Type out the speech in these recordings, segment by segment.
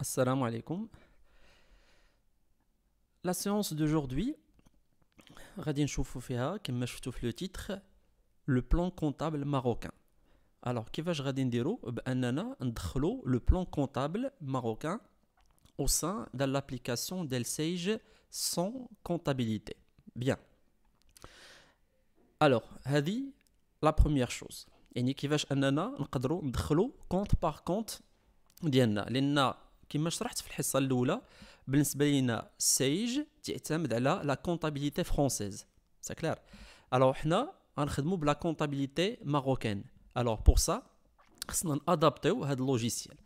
Assalamu alaikum. La séance d'aujourd'hui, Radin Choufoufia, qui m'a choisi le titre, le plan comptable marocain. Alors, qui va je Radin Dero euh, ben, Le plan comptable marocain au sein de l'application Del Sage sans comptabilité. Bien. Alors, Hadi, la première chose. Et un va je Anana compte par compte. Diana, كما شرحت في الحصه الاولى بالنسبه لينا سيج تعتمد على لا كونطابيليتي فرونسيز سي كلير الوغ حنا غنخدمو بلا كونطابيليتي ماروكين الوغ بور سا خصنا نادابتيو هاد اللوجيسيال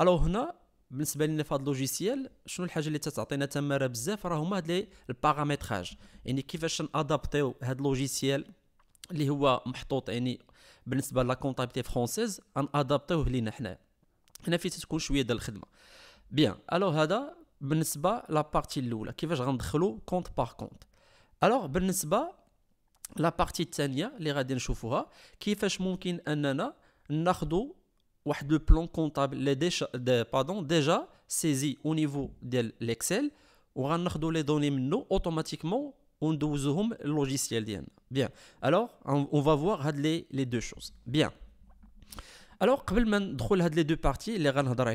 الوغ هنا بالنسبه لنا في هذا اللوجيسيال شنو الحاجه اللي تتعطينا تماره بزاف راه هما هاد لي البارامتراج يعني كيفاش نادابتيو هاد اللوجيسيال اللي هو محطوط يعني بالنسبه لا كونطابيلتي فرونسيز ان ادابتيوه لينا حنايا هنا فين تكون شويه ديال الخدمه Bien, alors Hada, Bnisba, la partie loula, qui va rendre l'eau compte par compte. Alors, Bnisba, la partie tania, les radins choufoura, qui fait je moukin anana, nardo, ou de plan comptable, les déch- de, déjà saisi au niveau de l'Excel, ou rendre les données mno automatiquement, on douze hum logiciel dien. Bien, alors, on va voir les, les deux choses. Bien. Alors, avant de les deux parties, les rendre à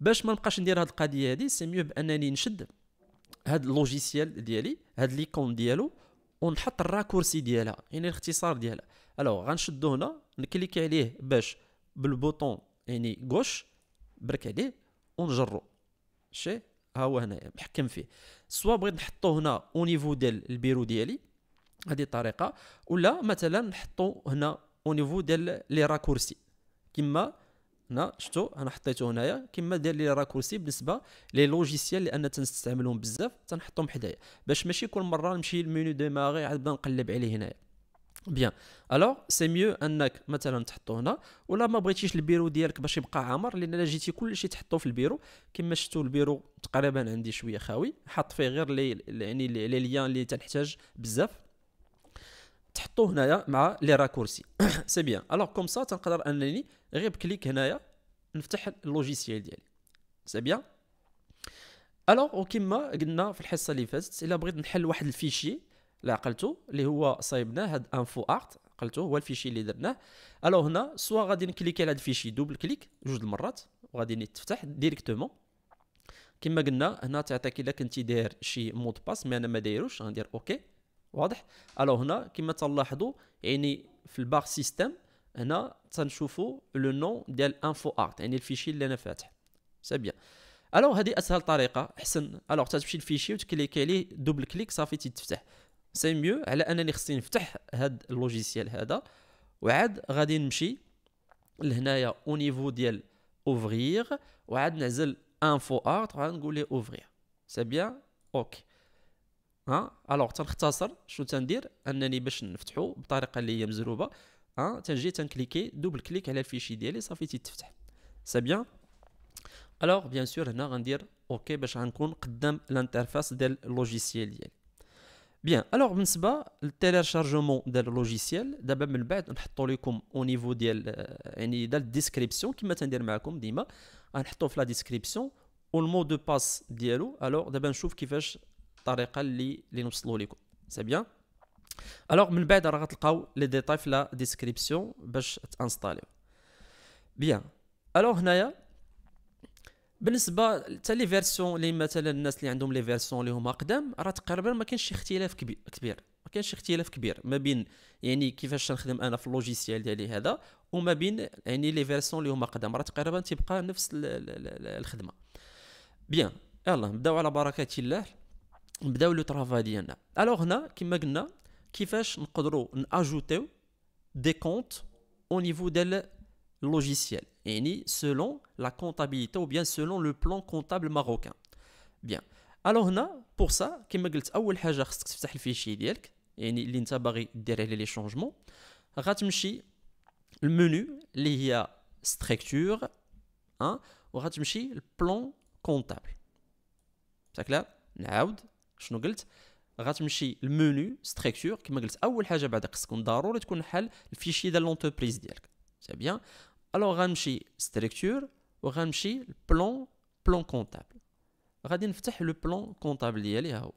باش ما نبقاش ندير هاد القضيه هادي سي ميو بانني نشد هاد اللوجيسيال ديالي هاد ليكون ديالو ونحط الراكورسي ديالها يعني الاختصار ديالها الو غنشدو هنا نكليك عليه باش بالبوطون يعني غوش برك عليه ونجرو شي ها هو هنايا محكم فيه سوا بغيت نحطو هنا او نيفو ديال البيرو ديالي هذه الطريقه ولا مثلا نحطو هنا او نيفو ديال لي راكورسي كما هنا شفتوا انا حطيته هنايا كما داير لي راكورسي بالنسبه لي لوجيسيال لان تنستعملهم بزاف تنحطهم حدايا باش ماشي كل مره نمشي للمينو ديماغي عاد نبدا نقلب عليه هنايا بيان الوغ سي ميو انك مثلا تحطو هنا ولا ما بغيتيش البيرو ديالك باش يبقى عامر لان الا جيتي كلشي تحطو في البيرو كما شفتو البيرو تقريبا عندي شويه خاوي حط فيه غير لي يعني لي ليان اللي تنحتاج بزاف تحطو هنايا مع لي راكورسي سي بيان الوغ كوم سا تنقدر انني غير بكليك هنايا نفتح اللوجيسيال ديالي سي بيان الوغ وكما قلنا في الحصه اللي فاتت الا بغيت نحل واحد الفيشي اللي عقلته اللي هو صايبناه هاد انفو ارت عقلته هو الفيشي اللي درناه الوغ هنا سوا غادي نكليكي على هاد الفيشي دوبل كليك جوج المرات وغادي يتفتح ديريكتومون كما قلنا هنا تعطيك الا كنتي داير شي مود باس مي انا ما دايروش غندير اوكي واضح الوغ هنا كما تلاحظوا يعني في البار سيستم هنا تنشوفوا لو نون ديال انفو ارت يعني الفيشي اللي انا فاتح سي بيان الو هذه اسهل طريقه احسن الو تمشي للفيشي وتكليكي عليه دوبل كليك صافي تيتفتح سي ميو على انني خصني نفتح هاد اللوجيسيال هذا وعاد غادي نمشي لهنايا او نيفو ديال اوفرير وعاد نعزل انفو ارت نقول ليه اوفرير سي بيان اوكي ها الوغ تنختصر شنو تندير انني باش نفتحو بطريقه اللي هي مزروبه Hein, so click double cliquez à le fichier et it's a little c'est bien. Alors, bien sûr, on va dire OK, of a little bit of a du logiciel. alors Bien, alors, bit of a le logiciel, of a little bit of au niveau bit euh, la description. little bit of la description, bit of a little bit of a little bit of a little bit of a الوغ من بعد راه غتلقاو لي ديتاي في لا ديسكريبسيون باش تانستاليو بيان الوغ هنايا بالنسبه حتى لي فيرسيون اللي مثلا الناس اللي عندهم لي فيرسيون اللي هما قدام راه تقريبا ما كاينش شي اختلاف كبير ما كاينش شي اختلاف كبير ما بين يعني كيفاش نخدم انا في اللوجيسيال ديالي هذا وما بين يعني لي فيرسيون اللي هما قدام راه تقريبا تبقى نفس الـ الـ الـ الخدمه بيان يلا نبداو على بركه الله نبداو لو ترافا ديالنا الوغ هنا كما قلنا Faites, nous pouvons ajouter des comptes au niveau du logiciel et ni selon la comptabilité ou bien selon le plan comptable marocain. Bien, alors pour ça, qui me goutte à le haja ce c'est fichier d'air et ni l'intabarit derrière les changements. Ratmchi le menu lié à structure 1 hein. ou le plan comptable. C'est clair? n'audit je غتمشي المنيو ستركتور كما قلت اول حاجه بعدا خصك ضروري تكون حل الفيشي ديال لونتربريز ديالك سي بيان الوغ غنمشي ستركتور وغنمشي البلون بلون كونطابل غادي نفتح لو بلون كونطابل ديالي ها هو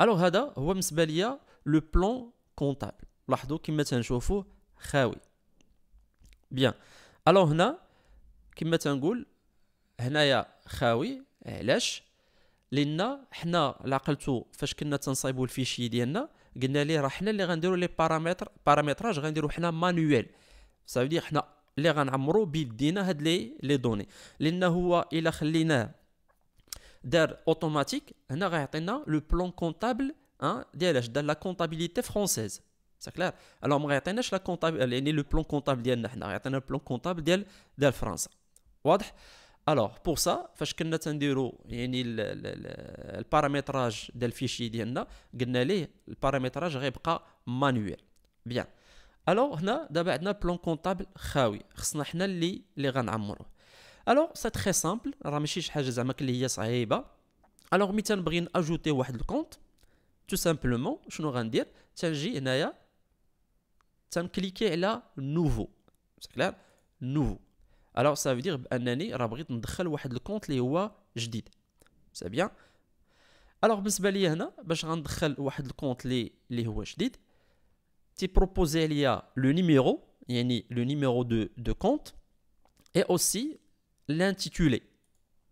الوغ هذا هو بالنسبه ليا لو بلون كونطابل لاحظوا كما تنشوفوا خاوي بيان الوغ هنا كما تنقول هنايا خاوي علاش لان حنا لعقلتو فاش كنا تنصايبو الفيشي ديالنا قلنا ليه راه حنا اللي غنديرو لي بارامتر بارامتراج غنديرو حنا مانويل صافي حنا اللي غنعمرو بيدينا هاد لي لي دوني لان هو الا خليناه دار اوتوماتيك هنا غيعطينا لو بلون كونطابل ديال ديالاش دار لا كونطابيليتي فرونسيز سي كلير الوغ ما غيعطيناش لا كونطابل يعني لو بلون كونطابل ديالنا حنا غيعطينا البلون كونطابل ديال ديال فرنسا واضح alors pour ça faut que nous tendions, le le le paramétrage manuel. Bien. Alors, nous avons un plan comptable Nous Alors, c'est très simple. pas le Alors, ajouter un compte? Tout simplement. nous dire, cliquer sur « nouveau. C'est clair nouveau. Alors ça veut dire que, bien, je vais entrer un compte qui est nouveau, c'est bien. Alors, pour cela, je vais entrer un compte qui est nouveau. Je propose déjà le numéro, c'est-à-dire le numéro de compte, et aussi l'intitulé,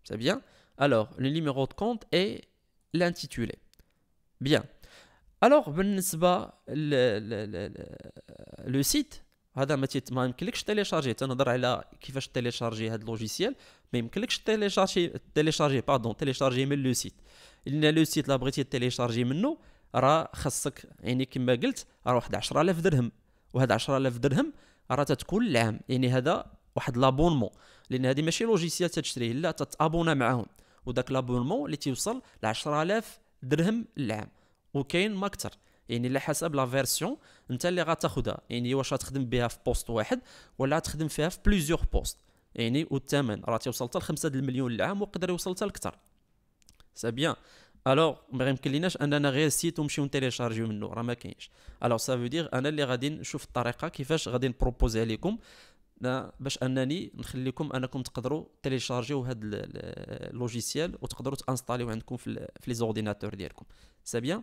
c'est bien. Alors, le numéro de compte et l'intitulé. Bien. Alors, venez le site. هذا ما تيت ما يمكنلكش تيليشارجي تنهضر على كيفاش تيليشارجي هذا اللوجيسيال ما يمكنلكش تيليشارجي تيليشارجي باردون تيليشارجي من لو سيت لان لو سيت لا بغيتي تيليشارجي منه راه خاصك يعني كما قلت راه واحد 10000 درهم وهاد 10000 درهم راه تتكون العام يعني هذا واحد لابونمون لان هذه ماشي لوجيسيال تشتريه لا تتابونا معاهم وداك لابونمون اللي تيوصل ل 10000 درهم العام وكاين ما اكثر يعني على حسب لا فيرسيون انت اللي غتاخذها يعني واش غتخدم بها في بوست واحد ولا غتخدم فيها في بليزيور بوست يعني والثمن راه تيوصل حتى ل 5 المليون العام وقدر يوصل حتى لكثر سي بيان الوغ ما يمكنليناش اننا غير سيت ونمشيو نتيليشارجيو منه راه ما كاينش الوغ سافو دير انا اللي غادي نشوف الطريقه كيفاش غادي نبروبوزي عليكم باش انني نخليكم انكم تقدروا تيليشارجيو هاد اللوجيسيال وتقدروا تانستاليو عندكم في لي زورديناتور ديالكم سي بيان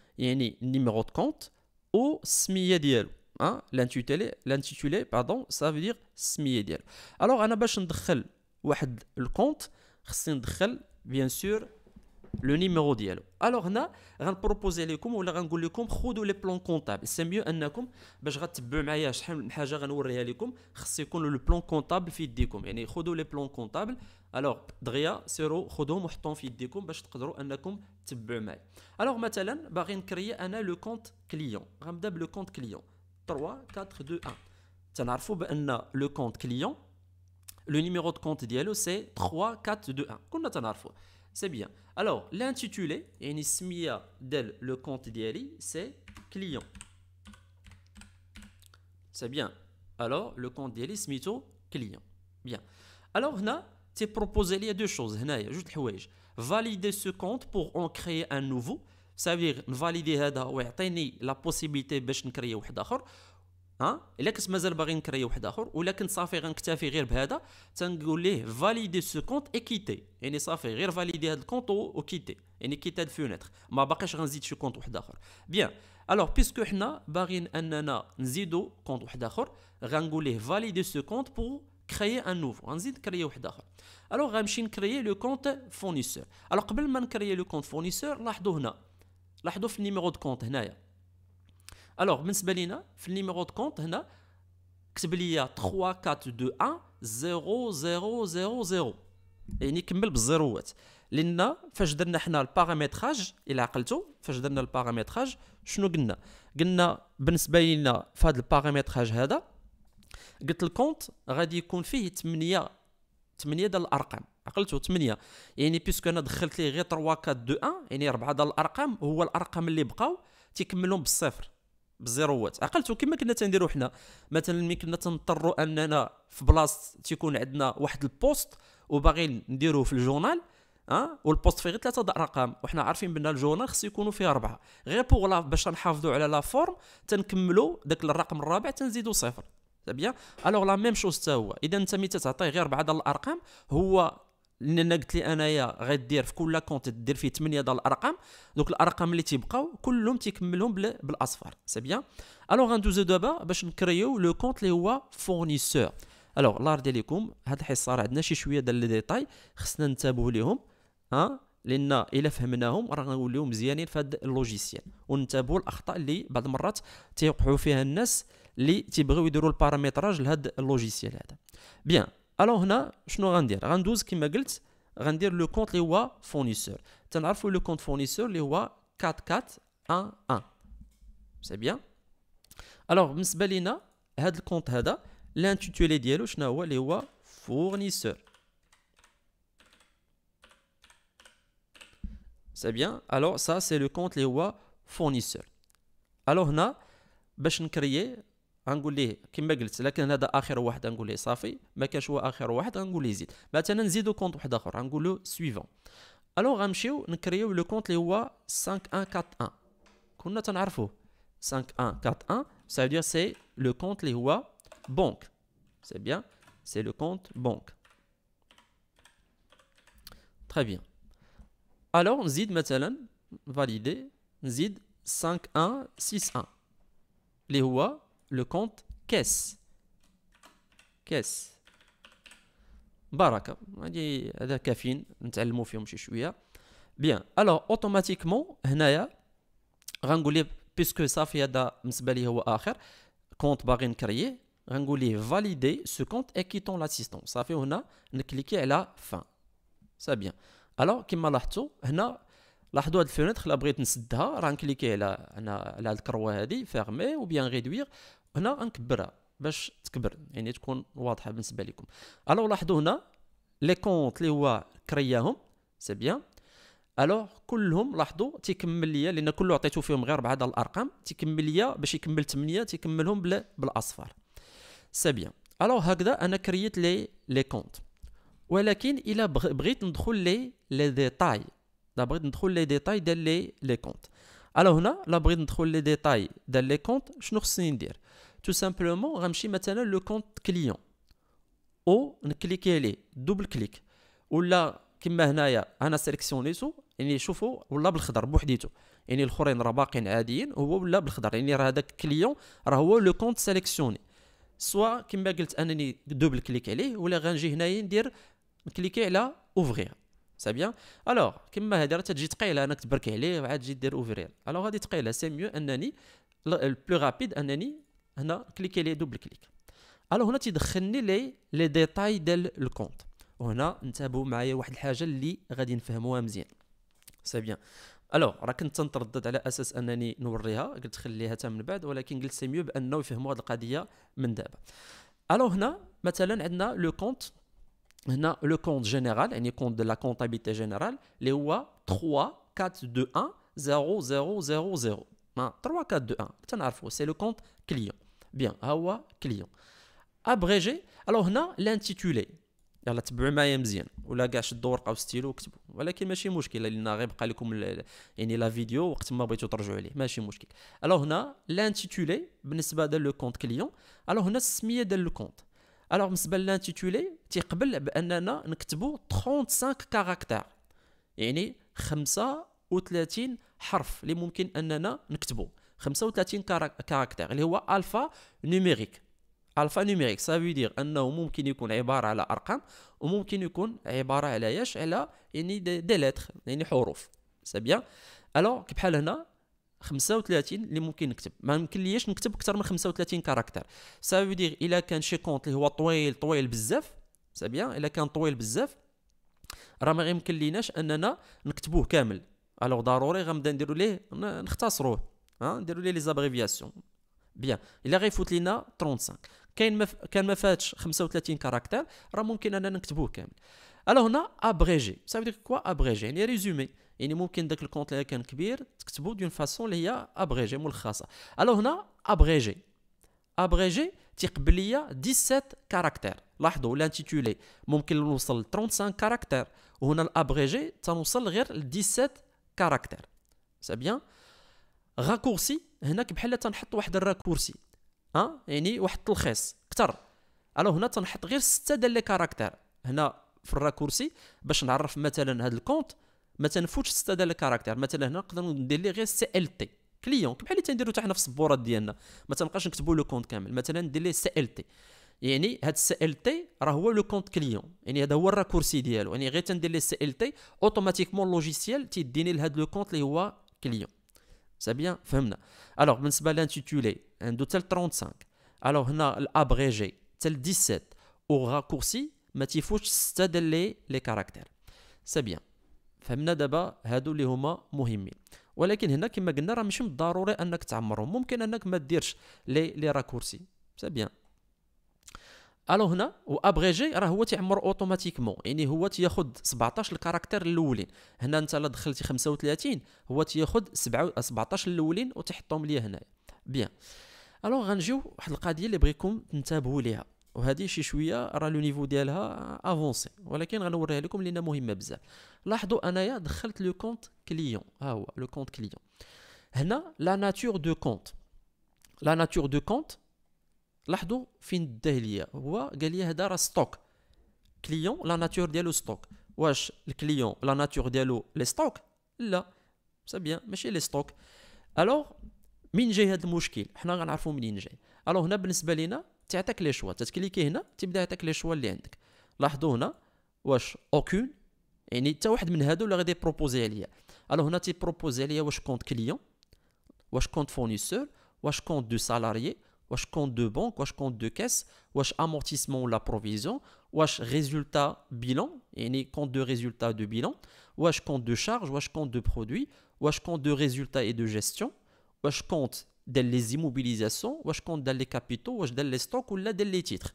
يعني numéro de compte au smiedir. Hein, l'intitulé l'intitulé pardon ça veut dire سميه alors انا باش ندخل واحد compte, خصني bien sûr لو نيميرو ديالو الوغ هنا غنبروبوزي لكم ولا غنقول لكم خذوا لي بلان كونطابل سي ميو انكم باش غتبعوا معايا شحال من حاجه غنوريها لكم خص يكون لو بلان كونطابل في يديكم يعني خذوا لي بلان كونطابل الوغ دغيا سيرو خذوهم وحطهم في يديكم باش تقدروا انكم تبعوا معايا الوغ مثلا باغي نكري انا لو كونط كليون غنبدا بلو كونط كليون 3 4 2 1 تنعرفوا بان لو كونط كليون لو نيميرو دو كونط ديالو سي 3 4 2 1 كنا تنعرفوه C'est bien. Alors, l'intitulé, et سمية del le compte d'Ali, c'est client. C'est bien. Alors, le compte ديالي smito client. Bien. Alors, هنا t'es proposé il y a deux choses هنايا Valider ce compte pour en créer un nouveau. Ça veut dire valider هذا ويعطيني la possibilité de créer un autre. ها الا كنت مازال باغي نكري واحد اخر ولا كنت صافي غنكتفي غير بهذا تنقول ليه فاليدي سو كونت اي كيتي يعني صافي غير فاليدي هذا الكونت وكيتي كيتي يعني كيتا هاد الفونيتر ما باقيش غنزيد شي كونت واحد اخر بيان الوغ بيسكو حنا باغيين اننا نزيدو كونت واحد اخر غنقول ليه فاليدي سو كونت بو كريي ان نوفو غنزيد كريي واحد اخر الوغ غنمشي نكريي لو كونت فورنيسور الوغ قبل ما نكريي لو كونت فورنيسور لاحظوا هنا لاحظوا في النيميرو دو كونط هنايا الوغ بالنسبه لينا في النيميرو دو كونت هنا كتب لي 3 4 2 1 0 0 0 0 يعني كمل بالزيروات لان فاش درنا حنا البارامتراج الى عقلتو فاش درنا البارامتراج شنو قلنا قلنا بالنسبه لنا في هذا البارامتراج هذا قلت الكونت غادي يكون فيه 8 8 ديال الارقام عقلتو 8 يعني بيسكو انا دخلت ليه غير 3 4 2 1 يعني 4 ديال الارقام هو الارقام اللي بقاو تيكملهم بالصفر بزيرو وات عقلتو كما كنا تنديرو حنا مثلا ملي كنا تنضطروا اننا في بلاصه تيكون عندنا واحد البوست وباغي نديروه في الجورنال ها والبوست فيه غير ثلاثه ارقام وحنا عارفين بان الجورنال خصو يكونوا فيه اربعه غير بوغ لا باش نحافظوا على لا فورم تنكملوا داك الرقم الرابع تنزيدوا صفر بيان الوغ لا ميم شوز حتى هو اذا انت ملي تعطيه غير بعض الارقام هو لان قلت لي انايا غدير في كل كونت دير فيه 8 ديال الارقام دوك الارقام اللي تيبقاو كلهم تيكملهم بالاصفر سي بيان الوغ غندوزو دابا باش نكريو لو كونت اللي هو فورنيسور الوغ الله يرضي عليكم هاد الحصه راه عندنا شي شويه ديال لي ديتاي خصنا ننتبهوا ليهم ها لان الا فهمناهم راه غنوليو مزيانين في هاد اللوجيسيال وننتبهوا الاخطاء اللي بعض المرات تيوقعوا فيها الناس اللي تيبغيو يديروا البارامتراج لهاد اللوجيسيال هذا بيان Alors, je vais le compte les Fournisseur. Je vais rendre le compte Fournisseur Lewa 4411. C'est bien Alors, je vais m'en aller, je vais C'est le compte vais m'en le je vais m'en ça. je vais m'en je Alors, je vais غنقول ليه كما قلت لكن هذا اخر واحد غنقول ليه صافي ما كانش هو اخر واحد غنقول ليه زيد مثلا نزيدو كونت واحد اخر سويفون غنمشيو لو كونت 5141 5141 ça veut dire c'est le compte les banque. C'est bien, c'est le compte banque. Très bien. Alors, Zid maintenant, valider, Zid 5161. Les هو le compte caisse. Caisse. Baraka. On dit, c'est un café. On va le faire un peu. Bien. Alors, automatiquement, on va puisque ça fait un compte compte qui créé, on va valider ce compte et l'assistance. l'assistant. Ça fait on a cliqué à la fin. C'est bien. Alors, comme on l'a dit, on a لاحظوا هذه الفنتر لا la à la, fermer ou bien réduire. هنا غنكبرها باش تكبر يعني تكون واضحه بالنسبه لكم الو لاحظوا هنا لي كونت اللي هو كرياهم سي بيان الو كلهم لاحظوا تيكمل ليا لان كله عطيته فيهم غير بعض الارقام تيكمل ليا باش يكمل 8 تيكملهم بالاصفر سي بيان الو هكذا انا كريت لي لي كونت ولكن الا بغيت ندخل لي لي ديتاي لا بغيت ندخل لي ديتاي ديال لي لي كونت الو هنا لا بغيت ندخل لي ديتاي ديال لي كونت شنو خصني ندير Tout simplement, غنمشي مثلا لو كونت كليون او نكليكي عليه دوبل كليك ولا كما هنايا انا سيليكسيونيتو يعني شوفوا ولا بالخضر بوحديتو يعني الاخرين راه باقيين عاديين هو ولا بالخضر يعني راه هذاك كليون راه هو لو كونت سيليكسيوني سوا كما قلت انني دوبل كليك عليه ولا غنجي هنايا ندير نكليكي على اوفغير سا بيان الوغ كما هذه راه تجي ثقيله انك تبركي عليه وعاد تجي دير اوفرير الوغ غادي ثقيله سي ميو انني البلو رابيد انني هنا كليكي لي دوبل كليك الو هنا تيدخلني لي لي ديتاي ديال الكونت وهنا انتبهوا معايا واحد الحاجه اللي غادي نفهموها مزيان سي بيان الو راه كنت تنتردد على اساس انني نوريها قلت خليها حتى من بعد ولكن قلت سي ميو بانه يفهموا هذه القضيه من دابا الو هنا مثلا عندنا لو كونت هنا لو كونت جينيرال يعني كونت دو لا كونتابيتي جينيرال اللي هو 3 4 2 1 0 0 0 0 ما 3 4 2 1 تنعرفوا سي لو كونت كليون بيان ها هو كليون ابريجي الو هنا لانتيتولي يلا تبعوا معايا مزيان ولا كاع شدوا ورقه وستيلو وكتبوا ولكن ماشي مشكل لان بقى لكم يعني لا فيديو وقت ما بغيتوا ترجعوا عليه ماشي مشكل الو هنا لانتيتولي بالنسبه ديال لو كونت كليون الو هنا السميه ديال لو كونت الو بالنسبه لانتيتولي تيقبل باننا نكتبوا 35 كاركتير يعني خمسة 35 حرف اللي ممكن اننا نكتبو 35 كاركتير اللي هو الفا نيميريك الفا نيميريك سا دير انه ممكن يكون عباره على ارقام وممكن يكون عباره على ياش على يعني دي, لتر يعني حروف سي بيان الوغ كبحال هنا 35 اللي ممكن نكتب ما يمكن ليش نكتب اكثر من 35 كاركتر سا دير الا كان شي كونت اللي هو طويل طويل بزاف سي بيان الا كان طويل بزاف راه ما يمكن ليناش اننا نكتبوه كامل الوغ ضروري غنبدا نديرو ليه نختصروه ها نديرو ليه لي زابريفياسيون بيان الا غيفوت لينا 35 كاين مف... كان ما فاتش 35 كاركتير راه ممكن اننا نكتبوه كامل الو هنا ابريجي صافي كوا ابريجي يعني ريزومي يعني ممكن داك الكونت اللي كان كبير تكتبو دون فاسون اللي هي ابريجي ملخصه الو هنا ابريجي ابريجي تيقبل ليا 17 كاركتير لاحظوا لانتيتولي ممكن نوصل 35 كاركتير وهنا الابريجي تنوصل غير ل 17 كاركتير سا بيان راكورسي هناك بحال تنحط واحد الراكورسي ها يعني واحد التلخيص اكثر الو هنا تنحط غير سته ديال لي كاركتر هنا في الراكورسي باش نعرف مثلا هذا الكونت ما تنفوتش سته ديال الكاركتير مثلا هنا نقدر ندير ليه غير سي ال تي كليون بحال اللي تنديرو حتى حنا في السبورات ديالنا ما تنبقاش نكتبو لو كونت كامل مثلا ندير لي سي ال تي يعني هاد السي ال تي راه هو لو كونت كليون يعني هذا هو الراكورسي ديالو يعني غير تندير لي سي ال تي اوتوماتيكمون اللوجيسيال تيديني لهاد لو كونت اللي هو كليون سي بيان فهمنا الوغ بالنسبه لانتيتولي عنده تال 35 الوغ هنا الابغيجي تال 17 او راكورسي ما تيفوتش 6 ديال لي لي كاركتير سي بيان فهمنا دابا هادو اللي هما مهمين ولكن هنا كما قلنا راه ماشي بالضروري انك تعمرهم ممكن انك ما ديرش لي لي راكورسي سي بيان الو هنا وابريجي راه هو تيعمر اوتوماتيكمون يعني هو تياخذ 17 الكاركتير الاولين هنا انت لا دخلتي 35 هو تياخذ 17 الاولين وتحطهم ليا هنايا بيان الو غنجيو واحد القضيه اللي بغيكم تنتبهوا ليها وهذه شي شويه راه لو نيفو ديالها افونسي ولكن غنوريها لكم لان مهمه بزاف لاحظوا انايا دخلت لو كونت كليون ها هو لو كونت كليون هنا لا ناتور دو كونت لا ناتور دو كونت لاحظوا فين داه ليا هو قال لي هذا راه ستوك كليون لا ناتور ديالو ستوك واش الكليون لا ناتور ديالو لي ستوك لا سي بيان ماشي لي ستوك الوغ مين جاي هذا المشكل حنا غنعرفوا منين جاي الوغ هنا بالنسبه لينا تعطيك لي شوا تتكليكي هنا تبدا يعطيك لي شوا اللي عندك لاحظوا هنا واش اوكون يعني حتى واحد من هادو اللي غادي بروبوزي عليا الوغ هنا تيبروبوزي عليا واش كونت كليون واش كونت فورنيسور واش كونت دو سالاريي Où-je compte de banque je compte de caisse واش amortissement ou la provision واش résultat bilan compte de résultat de bilan où-je compte de charge je compte de produit je compte de résultats et de gestion où-je compte dans les immobilisations où-je compte dans les capitaux où-je les stocks ou là titres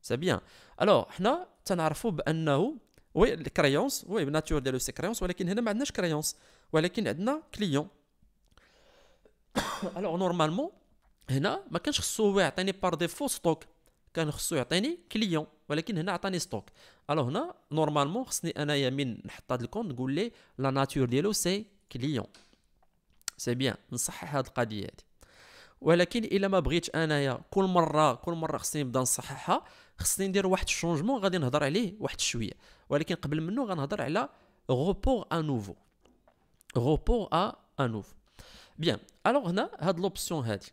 c'est bien alors حنا تنعرفوا بانه oui, les créances, oui, la créances, créances, les clients. Alors, normalement, هنا ما كانش خصو يعطيني بار ديفو ستوك كان خصو يعطيني كليون ولكن هنا عطاني ستوك الو هنا نورمالمون خصني انايا من نحط هاد الكونت نقول لي لا ناتور ديالو سي كليون سي بيان نصحح هاد القضيه هادي ولكن الا ما بغيتش انايا كل مره كل مره خصني نبدا نصححها خصني ندير واحد الشونجمون غادي نهضر عليه واحد شويه ولكن قبل منه غنهضر على غوبور ا نوفو غوبور ا نوفو بيان الوغ هنا هاد لوبسيون هادي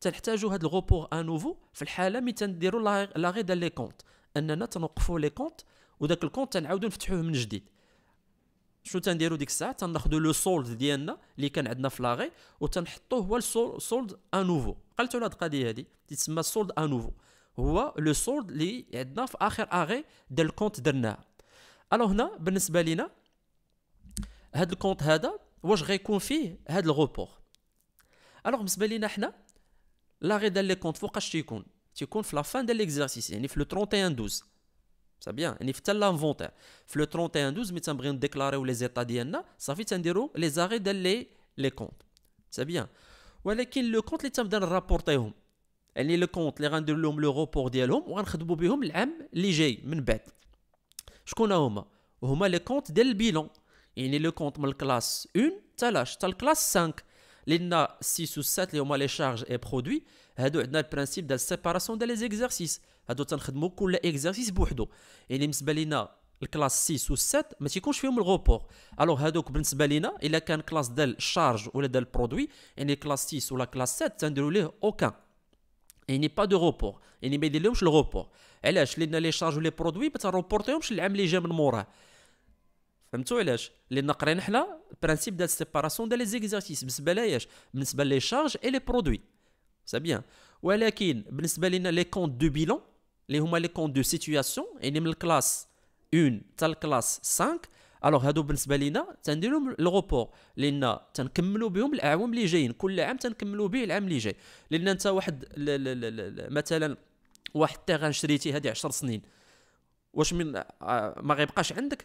تنحتاجوا هاد الغوبور انوفو في الحاله مي تنديروا لاغي ديال لي كونت اننا تنوقفوا لي كونت وداك الكونت تنعاودوا نفتحوه من جديد شو تنديروا ديك الساعه تناخذوا لو سولد ديالنا اللي كان عندنا في لاغي وتنحطوه هو السولد انوفو قلتوا له القضيه هذه تسمى ان انوفو هو لو سولد اللي عندنا في اخر اغي ديال الكونت درناها الو هنا بالنسبه لينا هاد الكونت هذا واش غيكون فيه هاد الغوبور الوغ بالنسبه لينا حنا L'arrêt de comptes, il faut que je vous dise. la fin de l'exercice. Il y a le 31-12. C'est bien. Il y l'inventaire. l'inventaire. Le 31-12, il faut que vous les états. Ça veut dire les arrêts les comptes. C'est bien. Et le compte, il faut que vous rappelez. Il y le compte, le report, il faut que vous rappelez. Il y a le compte de l'écompte. Il y a le compte de l'écompte. Il y a le compte les comptes Il y a le compte de le compte de la classe 1. Il y a le la classe 5 les 6 ou 7 les charges et produits et les classes principe ou séparation les exercices sont les moelles les exercices les classes 6 ou 7 mais je le rapport alors les classes 6 ou 7 les charges les produits les classes six ou la classe sept ne aucun il n'y a pas de rapport il n'y a pas de rapport Les n'y pas de rapport reports. فهمتوا علاش لان قرينا حنا البرانسيب ديال السيباراسيون ديال لي زيكزارسيس بالنسبه لياش بالنسبه لي شارج اي لي برودوي سي بيان ولكن بالنسبه لنا لي كونت دو بيلون اللي هما لي كونت دو سيتوياسيون يعني من الكلاس 1 حتى الكلاس 5 الوغ هادو بالنسبه لينا لو الغوبور لان تنكملو بهم الاعوام اللي جايين كل عام تنكملو به العام اللي جاي لان انت واحد لا لا لا مثلا واحد التيغان شريتيه هادي 10 سنين واش من آه، ما غيبقاش عندك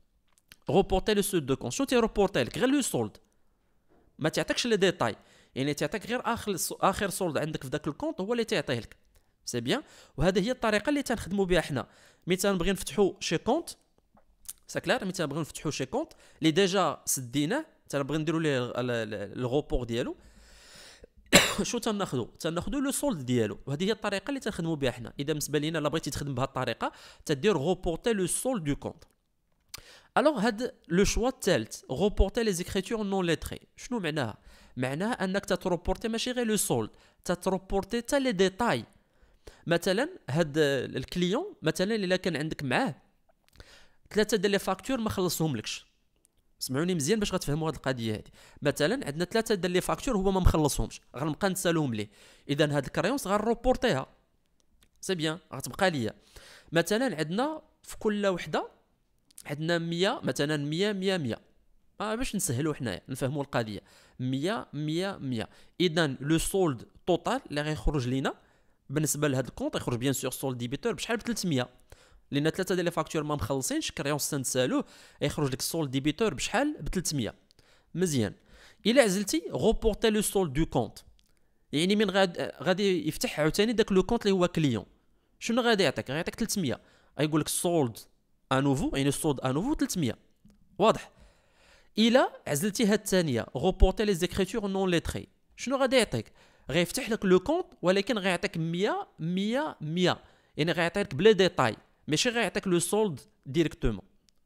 روبورتي لو سود دو كونت شنو تيروبورتي لك غير لو سولد ما تعطيكش لي ديتاي يعني تعطيك غير اخر اخر سولد عندك في ذاك الكونت هو اللي تعطيه لك سي بيان وهذه هي الطريقه اللي تنخدموا بها حنا مثلا تنبغي نفتحوا شي كونت سا كلير مثلا تنبغي نفتحوا شي كونت اللي ديجا سديناه مثلا تنبغي نديروا ليه الغوبور ديالو شو تناخذوا تناخذوا لو سولد ديالو وهذه هي الطريقه اللي تنخدموا بها حنا اذا بالنسبه لينا لا بغيتي تخدم بهذه الطريقه تدير غوبورتي لو سولد دو كونت الوغ هاد لو شوا الثالث غوبورتي لي زيكريتور نون ليتري شنو معناها معناها انك تتروبورتي ماشي غير لو سولد تتروبورتي حتى لي ديتاي مثلا هاد الكليون مثلا الا كان عندك معاه ثلاثه ديال لي فاكتور ما خلصهملكش سمعوني مزيان باش غتفهموا هاد القضيه هادي مثلا عندنا ثلاثه ديال لي فاكتور هو ما مخلصهمش غنبقى نسالهم ليه اذا هاد الكريونس غنروبورتيها سي بيان غتبقى ليا مثلا عندنا في كل وحده عندنا 100 مثلا 100 100 100 آه باش نسهلوا حنايا نفهموا القضيه 100 100 100 اذا لو سولد توتال اللي غيخرج لينا بالنسبه لهذا الكونط يخرج بيان سور سولد ديبيتور بشحال ب 300 لان ثلاثه ديال لي فاكتور ما مخلصينش كريونس سالو يخرج لك سولد ديبيتور بشحال ب 300 مزيان الا عزلتي غوبورتي لو سولد دو كونط يعني من غاد غادي يفتح عاوتاني داك لو كونط اللي هو كليون شنو غادي يعطيك غادي يعطيك 300 غيقول لك سولد انوفو يعني الصود انوفو 300 واضح الى عزلتي هاد الثانيه غوبورتي لي زيكريتور نون ليتري شنو غادي يعطيك غيفتح لك لو كونت ولكن غيعطيك 100 100 100 يعني غيعطيك بلا ديتاي ماشي غيعطيك لو سولد ديريكتومون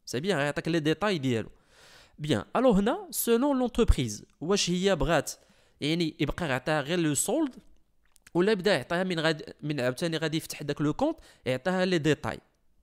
سي بيان غيعطيك لي ديتاي ديالو بيان الو هنا سولون لونتربريز واش هي بغات يعني يبقى يعطيها غير لو سولد ولا بدا يعطيها من غادي من عاوتاني غادي يفتح داك لو كونت يعطيها لي ديتاي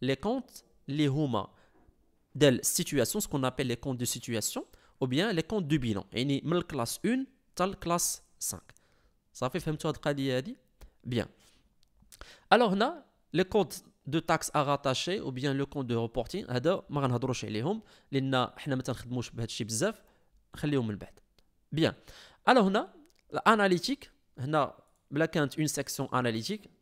les comptes les huma de situation, ce qu'on appelle les comptes de situation, ou bien les comptes du bilan. Et ni la classe 1 tal classe 5. Ça fait dit. Bien. Alors, on les comptes de taxes à rattacher ou bien le compte de reporting. هذا ما de عليهم لان حنا ما تنخدموش بهذا الشيء بزاف خليهم لبعد. Bien. Alors, on a l'analytique. il y a une section analytique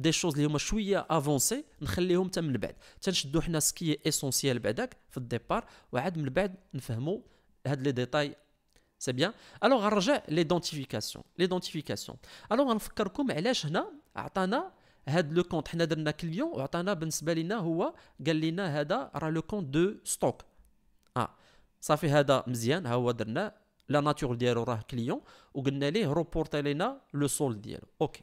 دي شوز اللي هما شويه افونسي نخليهم حتى من بعد تنشدو حنا سكي ايسونسيال بعداك في الديبار وعاد من بعد نفهموا هاد لي ديتاي سي بيان الو غنرجع ليدونتيفيكاسيون ليدونتيفيكاسيون الو غنفكركم علاش هنا عطانا هاد لو كونت حنا درنا كليون وعطانا بالنسبه لينا هو قال لنا هذا راه لو كونت دو ستوك اه صافي هذا مزيان ها هو درناه لا ناتور ديالو راه كليون وقلنا ليه روبورتي لينا لو سول ديالو اوكي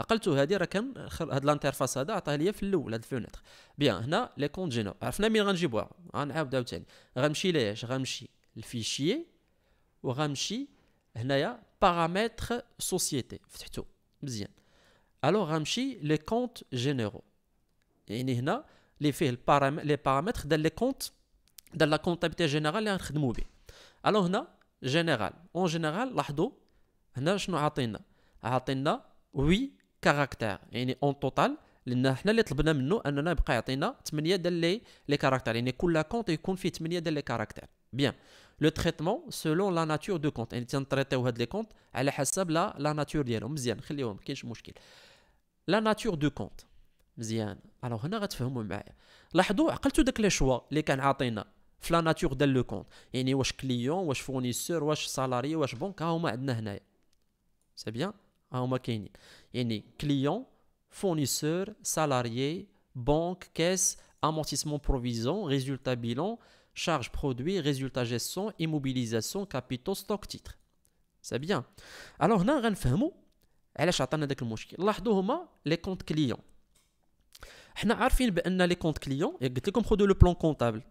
اقلته هذه راه كان هاد لانترفاس هذا عطاه ليا في الاول هاد الفونيتر بيان هنا لي كونت جينيرال عرفنا مين غنجيبوها غنعاود عاوتاني غنمشي ليش غنمشي الفيشيي وغنمشي هنايا بارامتر سوسيتي فتحتو مزيان الو غنمشي لي كونت جينيرو يعني هنا اللي فيه البارام لي بارامتر ديال لي كونت ديال لا كونطابيلتي جينيرال اللي غنخدمو به الو هنا جينيرال اون جينيرال لاحظوا هنا شنو عاطينا عاطينا وي كاركتير يعني اون توتال لان حنا اللي طلبنا منه اننا يبقى يعطينا 8 ديال لي لي كاركتير يعني كل كونت يكون فيه 8 ديال لي كاركتير بيان لو تريتمون سولون لا ناتور دو كونت يعني تنطريطيو هاد لي كونت على حسب لا لا ناتور ديالهم مزيان خليهم كاينش مشكل لا ناتور دو كونت مزيان الو هنا غتفهموا معايا لاحظوا عقلتوا داك لي شوا اللي كان عاطينا في لا ناتور ديال لو كونت يعني واش كليون واش فورنيسور واش سالاري واش بنك ها هما عندنا هنايا سي بيان ها هما كاينين les client, fournisseur, salarié, banque, caisse, amortissement provision, résultat bilan, charge produit, résultat gestion, immobilisation, capitaux, stock, titres. C'est bien. Alors, on va les comptes clients. Nous avons les comptes clients. Et le plan comptable,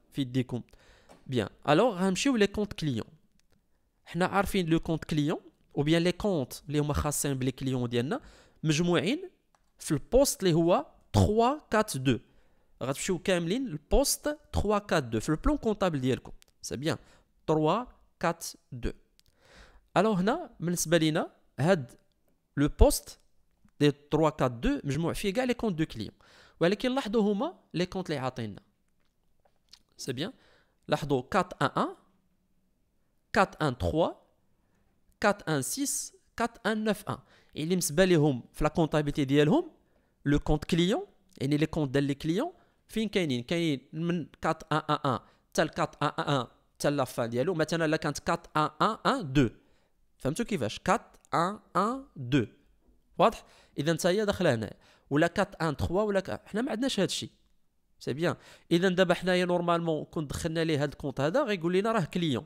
Bien. Alors, nous les comptes clients. Nous avons le compte client ou bien les comptes, les hommes clients, je me suis c'est le poste 3-4-2. Je suis dit, le poste 3-4-2. C'est le plan comptable de l'account. C'est bien. 3-4-2. Alors, je me suis dit, le poste 3-4-2. Je le compte de client. Vous voyez qu'il y a des comptes qui C'est bien. Il y a des comptes 4-1-1, 4-1-3, 4-1-6, 4-1-9-1. اللي بالنسبه لهم في لا كونطابيتي ديالهم لو كونط كليون يعني لي كونط ديال لي كليون فين كاينين كاينين من 4111 حتى ل 4111 حتى لا فان ديالو مثلا الا كانت 4112 فهمتوا كيفاش 4112 واضح اذا حتى هي داخله هنا ولا 413 ولا ك... حنا ما عندناش هذا الشيء سي بيان اذا دابا حنايا نورمالمون كون دخلنا ليه هذا الكونط هذا غيقول لنا راه كليون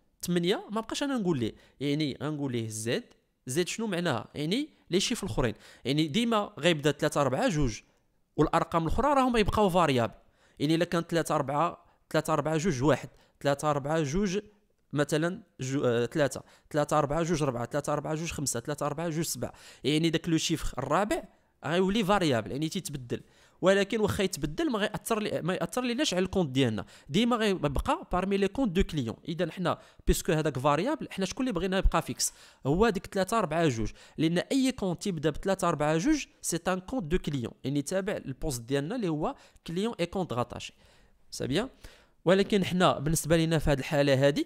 8 ما بقاش انا نقول ليه يعني غنقول ليه زد زد شنو معناها يعني لي شيف الاخرين يعني ديما غيبدا 3 4 جوج والارقام الاخرى راهم يبقاو فاريابل يعني الا كان 3 4 3 4 جوج واحد 3 4 جوج مثلا 3 3 4 جوج 4 3 4 جوج 5 3 4 جوج 7 يعني داك لو شيفر الرابع غيولي فاريابل يعني تيتبدل ولكن واخا يتبدل ما غياثر لي ما ياثر ليناش على الكونت ديالنا ديما غيبقى بارمي لي كونت دو كليون اذا حنا بيسكو هذاك فاريابل حنا شكون اللي بغينا يبقى فيكس هو ديك 3 4 جوج لان اي كونت يبدا ب 3 4 جوج سي ان كونت دو كليون يعني تابع البوست ديالنا اللي هو كليون اي كونت غاتاشي سي بيان ولكن حنا بالنسبه لينا في هذه الحاله هذه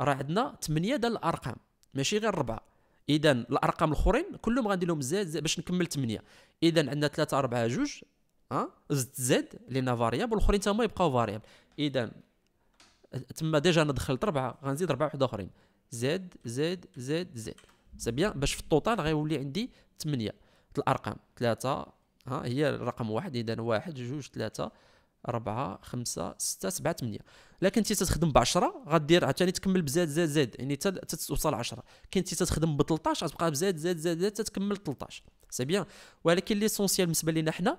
راه عندنا 8 ديال الارقام ماشي غير 4 اذا الارقام الاخرين كلهم غندير لهم زائد باش نكمل 8 اذا عندنا 3 4 2 ها زدت زد لينا فاريابل والاخرين تما يبقاو فاريابل اذا تما ديجا انا دخلت ربعه غنزيد ربعه واحد اخرين زد زد زد زد سي بيان باش في التوتال غيولي عندي ثمانيه الارقام ثلاثه ها هي الرقم واحد اذا واحد جوج ثلاثة أربعة خمسة ستة سبعة ثمانية لكن تي تخدم ب 10 غدير عاوتاني تكمل بزاد زاد زاد يعني توصل 10 كي انت تخدم ب 13 غتبقى بزاد زاد زاد زاد تتكمل 13 سي بيان ولكن ليسونسيال بالنسبه لينا حنا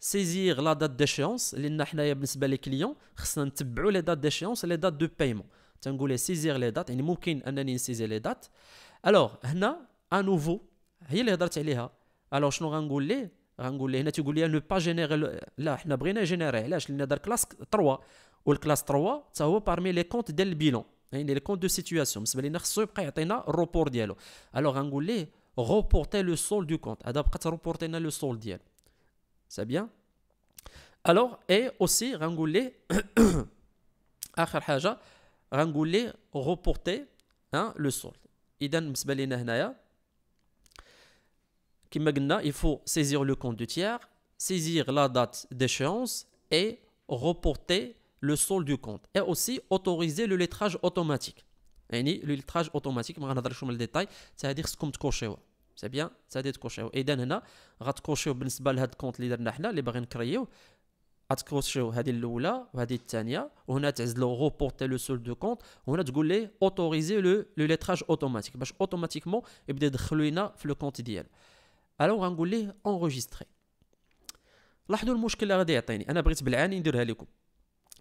saisir la date d'échéance les حنايا les dates d'échéance les dates de paiement تنقول saisir les dates يعني ممكن انني نسيزي les dates alors هنا à nouveau هي اللي هضرت عليها alors شنو غنقول ليه غنقول ليه هنا تيقول لي با لا حنا بغينا جينيري علاش 3 والكلاس 3 حتى هو بارمي لي كونت ديال البيلون يعني لي خصو يبقى يعطينا ديالو alors غنقول ليه روبورتي لو سول دو كونت هذا بقى تروبورتينا لو سول c'est bien Alors, et aussi, Rangoulé, Rangoulé reporter hein, le sol. magna, il faut saisir le compte du tiers, saisir la date d'échéance et reporter le sol du compte. Et aussi autoriser le lettrage automatique. le lettrage automatique, je vais vous le détail, c'est-à-dire ce compte coché. سي بيان سادي تكوشيو اذا هنا غتكوشيو بالنسبه لهاد الكونت اللي درنا حنا اللي باغيين نكريو غتكوشيو هذه الاولى وهذه الثانيه وهنا تعزلو غوبورتي لو سول دو كونت وهنا تقول ليه اوتوريزي لو لو ليتراج اوتوماتيك باش اوتوماتيكمون يبدا يدخلو لينا في لو كونت ديالو الو غنقول ليه اونغوجيستري لاحظوا المشكل اللي غادي يعطيني انا بغيت بالعاني نديرها لكم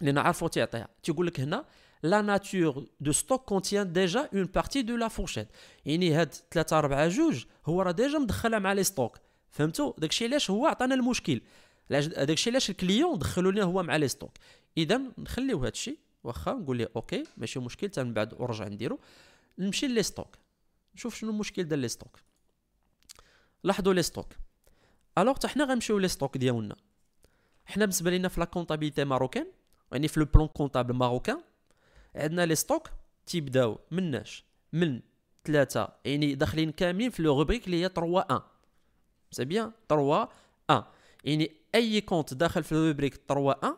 لان عارفو تيعطيها تيقول لك هنا لا ناتور دو ستوك كونتيان ديجا اون بارتي دو لا فورشيت يعني هاد 3 4 جوج هو راه ديجا مدخلها مع لي ستوك فهمتوا داكشي علاش هو عطانا المشكل داكشي علاش الكليون دخلوا هو مع لي ستوك اذا نخليو هادشي واخا نقول ليه اوكي ماشي مشكل حتى من بعد ورجع نديرو نمشي لي ستوك نشوف شنو المشكل ديال لي ستوك لاحظوا لي ستوك الوغ حتى حنا غنمشيو لي ستوك ديالنا حنا بالنسبه لينا في لا كونطابيليتي ماروكان يعني في لو بلون كونطابل ماروكان عندنا لي ستوك تيبداو مناش من ثلاثة يعني داخلين كاملين في لو روبريك اللي هي 3 1 سي بيان 3 1 يعني اي كونت داخل في روبريك 3 1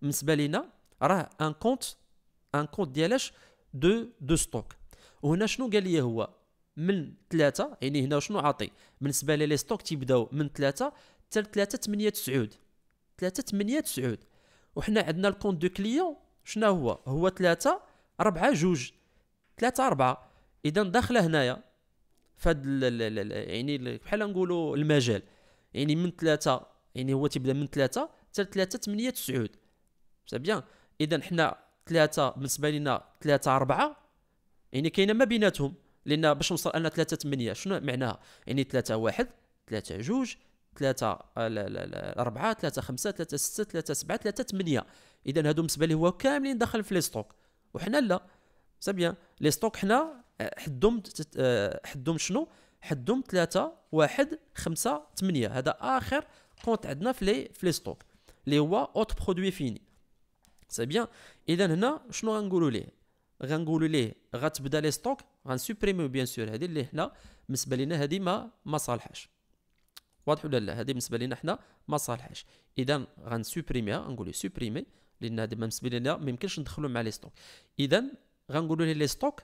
بالنسبه لينا راه ان كونت ان كونت ديالاش دو دو ستوك وهنا شنو قال لي هو من ثلاثة يعني هنا شنو عاطي بالنسبة لي لي ستوك تيبداو من ثلاثة حتى ثلاثة 8 تسعود ثلاثة 8 تسعود وحنا عندنا الكونت دو كليون شنو هو هو ثلاثة أربعة جوج ثلاثة أربعة إذا داخلة هنايا فهاد يعني بحال نقولوا المجال يعني من ثلاثة يعني هو تيبدا من ثلاثة حتى ثلاثة ثمانية تسعود سي بيان إذا حنا ثلاثة بالنسبة لنا ثلاثة أربعة يعني كاينة ما بيناتهم لأن باش نوصل أنا ثلاثة ثمانية شنو معناها يعني ثلاثة واحد ثلاثة جوج ثلاثة أربعة ثلاثة خمسة ثلاثة ستة ثلاثة سبعة ثلاثة ثمانية اذا هادو بالنسبه لي هو كاملين دخل في لي ستوك وحنا لا سي بيان لي ستوك حنا آه، حدهم آه، حدهم شنو حدهم 3 1 5 8 هذا اخر كونت عندنا في لي في لي ستوك اللي هو اوت برودوي فيني سي بيان اذا هنا شنو غنقولوا ليه غنقولوا ليه غتبدا لي ستوك غنسوبريميو بيان سور هذه اللي حنا بالنسبه لنا هذه ما ما صالحاش واضح ولا لا هذه بالنسبه لنا حنا ما صالحاش اذا غنسوبريميها نقولوا سوبريمي لان هذا بالنسبه لنا ما يمكنش ندخلو مع لي ستوك اذا غنقولوا لي لي ستوك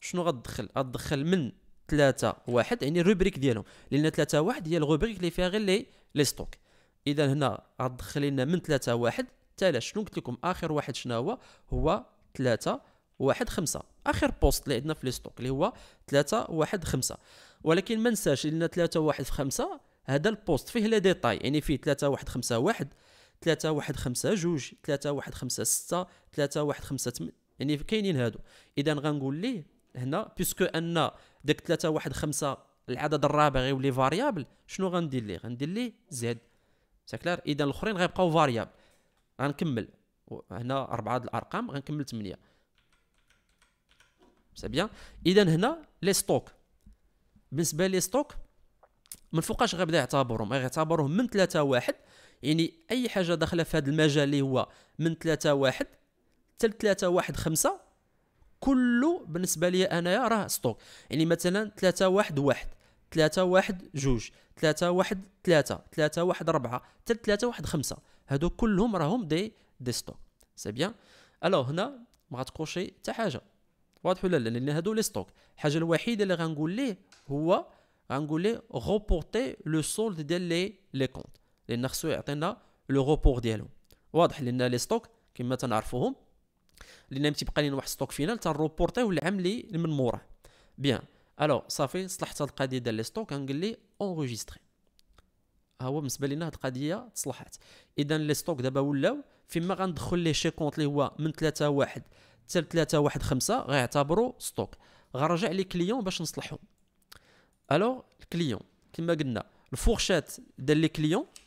شنو غتدخل غتدخل من ثلاثة واحد يعني الروبريك ديالهم لان ثلاثة واحد هي الروبريك اللي فيها غير لي لي ستوك اذا هنا غتدخل لنا من ثلاثة واحد حتى شنو قلت لكم اخر واحد شنو هو هو ثلاثة واحد خمسة اخر بوست اللي عندنا في لي ستوك اللي هو ثلاثة واحد خمسة ولكن ما نساش لان ثلاثة واحد في خمسة هذا البوست فيه لي ديتاي يعني فيه ثلاثة واحد خمسة واحد 3 1 5 2 3 1 5 6 3 1 5 8 يعني كاينين هادو اذا غنقول ليه هنا بيسكو ان داك 3 1 5 العدد الرابع غيولي فاريابل شنو غندير ليه غندير ليه زد ساكلار اذا الاخرين غيبقاو فاريابل غنكمل هنا اربعه د الارقام غنكمل 8 سي بيان اذا هنا لي ستوك بالنسبه لي ستوك من فوقاش غيبدا يعتبرهم غيعتبروهم من 3 1 يعني اي حاجه داخله في هذا المجال اللي هو من 3 1 حتى 3 1 5 كله بالنسبه لي انا راه ستوك يعني مثلا 3 1 1 3 1 2 3 1 3 3 1 4 حتى 3 1 5 هادو كلهم راهم دي دي ستوك سي بيان الو هنا ما غتكونشي حتى حاجه واضح ولا لا لان هادو لي ستوك الحاجه الوحيده اللي غنقول ليه هو غنقول ليه غوبورتي لو سولد ديال لي لي كونط لان خصو يعطينا لو غوبور ديالهم واضح لان لي ستوك كما تنعرفوهم لان تيبقى لينا واحد ستوك فينال تنروبورطيو العام اللي من موراه بيان الو صافي صلحت هاد القضيه ديال لي ستوك غنقول لي اونغيستري ها هو بالنسبه لينا هاد القضيه تصلحات اذا لي ستوك دابا ولاو فيما غندخل لي شي كونط اللي هو من 3 1 حتى 3 1 5 غيعتبروا ستوك غنرجع لي كليون باش نصلحهم الو الكليون كما قلنا الفورشات ديال لي كليون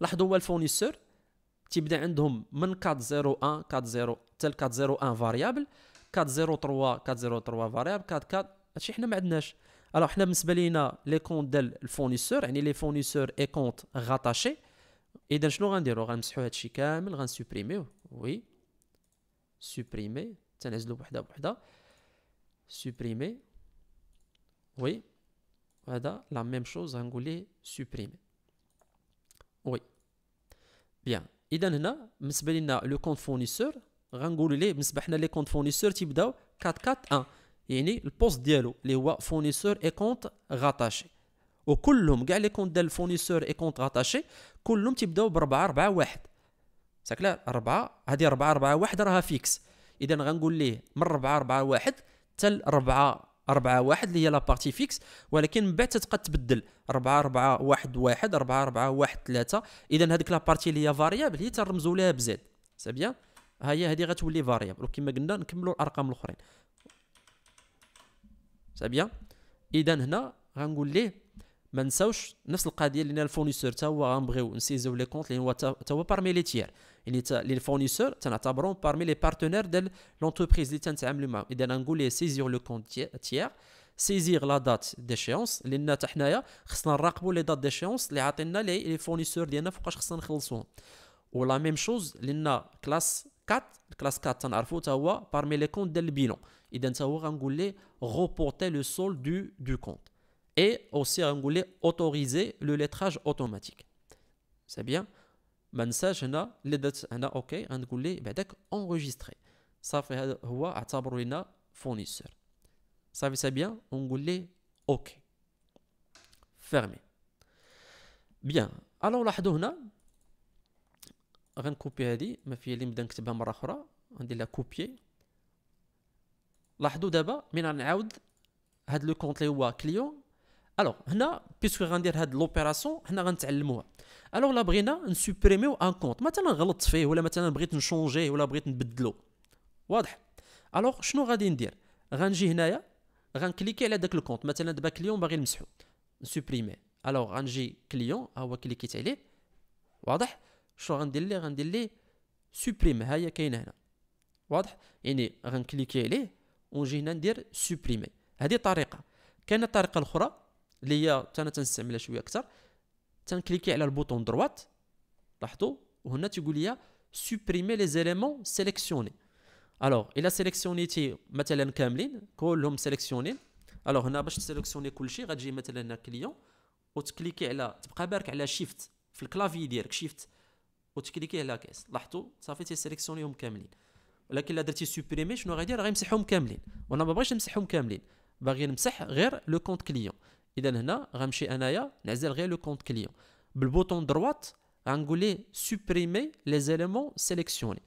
لاحظوا هو الفونيسور تيبدا عندهم من 401 401 حتى ل 401 فاريابل 403 403 فاريابل 44 هادشي حنا ما عندناش الو حنا بالنسبه لينا لي كونت ديال الفونيسور يعني لي فونيسور اي كونت غاتاشي اذا شنو غنديرو غنمسحو هادشي كامل غنسوبريميوه وي سوبريمي تنعزلو بوحده بوحده سوبريمي وي هذا لا ميم شوز غنقول ليه سوبريمي وي بيان اذا هنا بالنسبه لنا لو كونت فورنيسور غنقولوا ليه بالنسبه حنا لي كونت فورنيسور تيبداو 4 4 1 يعني البوست ديالو اللي هو فورنيسور اي كونت غاتاشي وكلهم كاع لي كونت ديال الفورنيسور اي كونت غاتاشي كلهم تيبداو ب 4 4 1 صاك لا 4 هذه 4 4 1 راها فيكس اذا غنقول ليه من 4 4 1 حتى 4 4 1 اللي هي لابارتي فيكس ولكن من بعد تتبقى تبدل 4 4 1 1 4 4 1 3 اذا هذيك لابارتي اللي هي فاريابل هي تنرمزوا لها بزيد سي بيان ها هي هذه غتولي فاريابل وكما قلنا نكملوا الارقام الاخرين سي بيان اذا هنا غنقول ليه ما نساوش نفس القضيه لان الفونيسور تا هو غنبغيو نسيزو لي كونت لان هو تا هو بارمي لي تيير يعني تا لي فونيسور تنعتبرهم بارمي لي بارتنير ديال لونتربريز اللي تنتعاملوا معاهم اذا نقول ليه سيزيور لو كونت تيير سيزيغ لا دات ديشيونس لان حتى حنايا خصنا نراقبوا لي دات ديشيونس اللي عاطينا لي فونيسور ديالنا فوقاش خصنا نخلصوهم ولا ميم شوز لان كلاس 4 الكلاس 4 تنعرفو تا هو بارمي لي كونت ديال البيلون اذا تا هو غنقول ليه غوبورتي لو سول دو دو كونت et aussi autoriser le lettrage automatique. C'est bien. Message هنا les OK غنقول ben, enregistré. صافي هذا هو fournisseur. OK. Fermé. Bien. Alors لاحظوا هنا غنكوبي هذه ما فيها نبدا نكتبها On اخرى لاحظوا دابا من لو هو كليون الوغ هنا بيسكو غندير هاد لوبيراسيون حنا غنتعلموها الوغ لا بغينا نسوبريميو ان كونت مثلا غلطت فيه ولا مثلا بغيت نشونجيه ولا بغيت نبدلو واضح الوغ شنو غادي ندير غنجي هنايا غنكليكي على داك الكونت مثلا دابا كليون باغي نمسحو نسوبريمي الوغ غنجي كليون ها هو كليكيت عليه واضح شنو غندير ليه غندير ليه سوبريم ها هي كاينه هنا واضح يعني غنكليكي عليه ونجي هنا ندير سوبريمي هذه طريقه كاينه الطريقه الاخرى اللي هي حتى انا تنستعملها شويه اكثر تنكليكي على البوطون دروات لاحظوا وهنا تيقول لي سوبريمي لي زيليمون سيليكسيوني الوغ الا سيليكسيونيتي مثلا كاملين كلهم سيليكسيونين الوغ هنا باش تسيليكسيوني كلشي غتجي مثلا هنا كليون وتكليكي على تبقى بارك على شيفت في الكلافي ديالك شيفت وتكليكي على كاس لاحظتوا صافي تيسيليكسيونيهم كاملين ولكن الا درتي سوبريمي شنو غيدير غيمسحهم كاملين وانا ما بغيتش نمسحهم كاملين باغي نمسح غير لو كونت كليون اذا هنا غنمشي انايا نعزل غير لو كونت كليون بالبوطون دروات غنقول ليه سوبريمي لي زيليمون سيليكسيوني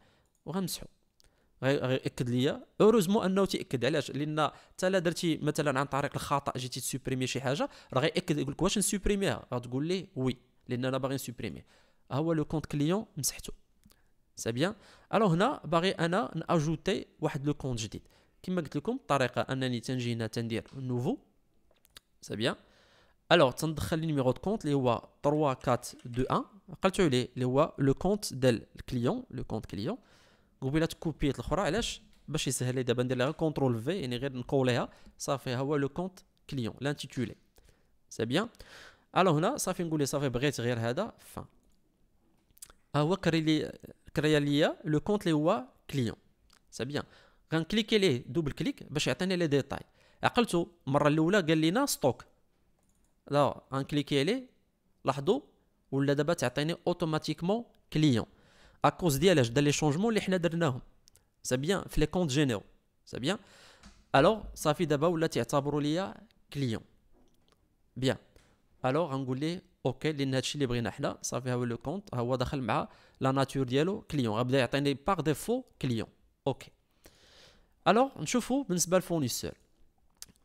وغنمسحو غياكد ليا اوروزمون انه تياكد علاش لان حتى لا درتي مثلا عن طريق الخطا جيتي تسوبريمي شي حاجه راه غياكد يقول لك واش نسوبريميها غتقول ليه وي لان انا باغي نسوبريمي ها هو لو كونت كليون مسحتو سي بيان الو هنا باغي انا ناجوتي واحد لو كونت جديد كما قلت لكم الطريقه انني تنجي هنا تندير نوفو C'est bien. Alors, tu le numéro de compte, les 3, 4, 2, 1. les le compte del client, le compte client. Vous pouvez copier le علاش باش يسهل لي دابا ندير لها كونترول في يعني غير نكوليها صافي هو لو كونت كليون لانتيتولي سي بيان الو هنا صافي نقول لي صافي بغيت غير هذا ها هو كري لي كريا لو كونت اللي هو كليون سي عقلتو المره الاولى قال لنا ستوك لا غنكليكي عليه لاحظوا ولا دابا تعطيني اوتوماتيكمون كليون اكوز ديال اش دار لي شونجمون اللي حنا درناهم سي بيان في لي كونت جينيرو سي بيان الوغ صافي دابا ولا تعتبروا ليا كليون بيان الوغ غنقول ليه اوكي لان هادشي اللي بغينا حنا صافي ها هو لو كونت ها هو داخل مع لا ناتور ديالو كليون غيبدا يعطيني باغ ديفو كليون اوكي الوغ نشوفو بالنسبه للفونيسور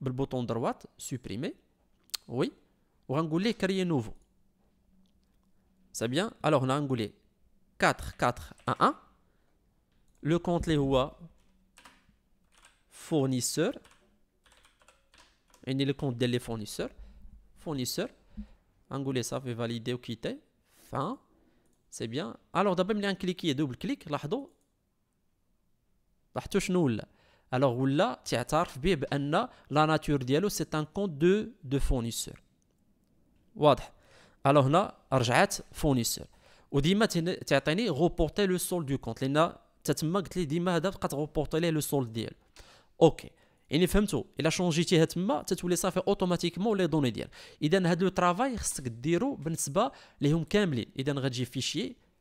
le bouton droite, supprimer. Oui. Ou un créer nouveau. C'est bien. Alors, on a un 4, 4, 1, 1. Le compte les rois fournisseur Et le compte des fournisseurs. Fournisseur. Un ça fait valider ou quitter. Fin. C'est bien. Alors, d'abord, on a un clic qui est double clic. Alors, ou là, tu as bib anna, la nature dialo, c'est un compte de, de fournisseur. Wad. Alors, là, arjat, fournisseur. Ou dima, tu as tani, reporter le sol du compte. Lina, tu as m'a dit, dima, d'ab, le sol d'iel. Ok. Il est Il a changé, tu as m'a, tu as tout laissé automatiquement les données dialo. Il a le travail, c'est que dire, ben, c'est pas, les hommes kamblin. Il a fichier,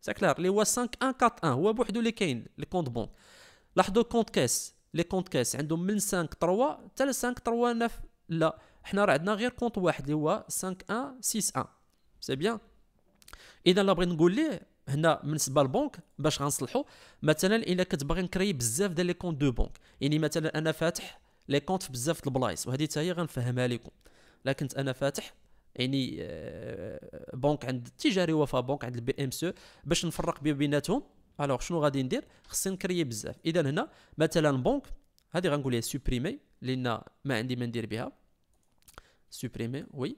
سا كلار اللي هو 5 1 4 1 هو بوحدو اللي كاين لي كونت بونك لاحظوا كونت كاس لي كونت كاس عندهم من 5 3 حتى ل 5 3 9 لا حنا راه عندنا غير كونت واحد اللي هو 5 1 6 1 سي بيان اذا لا بغيت نقول ليه هنا بالنسبه للبنك باش غنصلحو مثلا الا كتبغي نكري بزاف ديال لي كونت دو بنك يعني مثلا انا فاتح لي كونت في بزاف د البلايص وهذه حتى هي غنفهمها لكم لكن كنت انا فاتح يعني آه، بنك عند التجاري وفا بنك عند البي ام سو باش نفرق بيناتهم الوغ شنو غادي ندير خصني نكري بزاف اذا هنا مثلا بنك هذه غنقول لها سوبريمي لان ما عندي ما ندير بها سوبريمي وي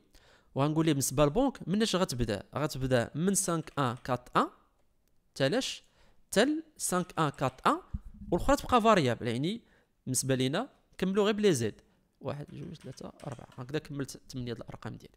وغنقول ليه بالنسبه للبنك مناش غتبدا غتبدا من 5 1 4 1 تلاش تل 5 1 4 1 والاخرى تبقى فاريابل يعني بالنسبه لينا كملوا غير بلي زيد واحد جوج ثلاثة أربعة هكذا كملت ثمانية الأرقام ديالي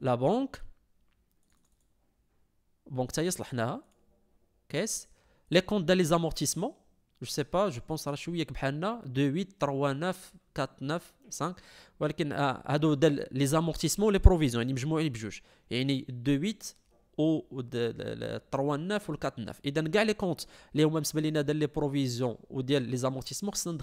la banque banque ça y est l'hna qu'est-ce les comptes des amortissements je sais pas je pense à la chouille que bhanna 2 8 3 9 4 9 5 voilà qu'un ado les amortissements les provisions et j'ai les bjouches ni 2 8 ou de, 3 9 ou 4 9 et d'un gars les comptes les ou même les provisions ou les amortissements c'est un de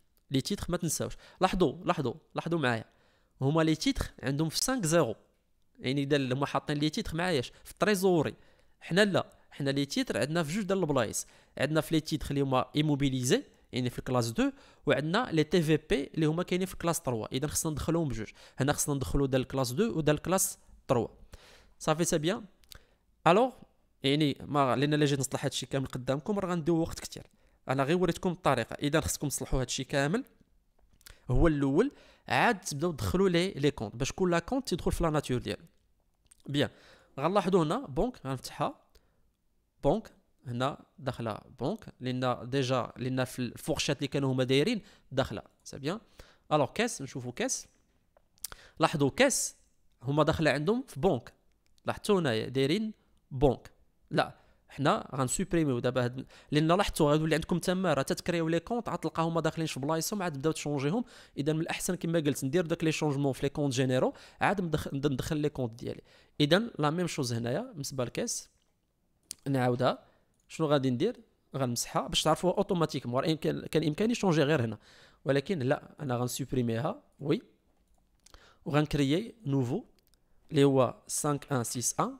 لي تيتر ما تنساوش لاحظوا لاحظوا لاحظوا معايا هما لي تيتر عندهم في 5 0 يعني دا هما حاطين لي تيتر معاياش في التريزوري حنا لا حنا لي تيتر عندنا في جوج ديال البلايص عندنا في لي تيتر اللي هما ايموبيليزي يعني في الكلاس 2 وعندنا لي تي في بي اللي هما كاينين في الكلاس 3 اذا خصنا ندخلوهم بجوج هنا خصنا ندخلو ديال الكلاس 2 ودا الكلاس 3 صافي سي بيان الوغ يعني ما لان لا جيت نصلح هادشي كامل قدامكم راه غنديو وقت كثير انا غير وريتكم الطريقه اذا خصكم تصلحوا هذا الشيء كامل هو الاول عاد تبداو تدخلوا لي لي كونت باش كل كونت تيدخل في لا ناتور ديالو بيان غنلاحظوا هنا بونك غنفتحها بونك هنا داخله بونك لان ديجا لان في الفورشات اللي كانوا هما دايرين داخله سي بيان الوغ كاس نشوفوا كاس لاحظوا كاس هما داخله عندهم في بونك لاحظتوا هنايا دايرين بونك لا حنا غنسوبريميو دابا هاد لان لاحظتوا غيولي عندكم تما راه تتكريو لي كونت عاد تلقاهم داخلين في بلايصهم عاد بداو تشونجيهم اذا من الاحسن كما قلت ندير داك لي شونجمون في لي كونت جينيرو عاد ندخل لي كونت ديالي اذا لا ميم شوز هنايا بالنسبه للكاس نعاودها شنو غادي ندير غنمسحها باش تعرفوها اوتوماتيكمون يمكن كان امكاني شونجي غير هنا ولكن لا انا غنسوبريميها وي وغنكريي نوفو اللي هو 5161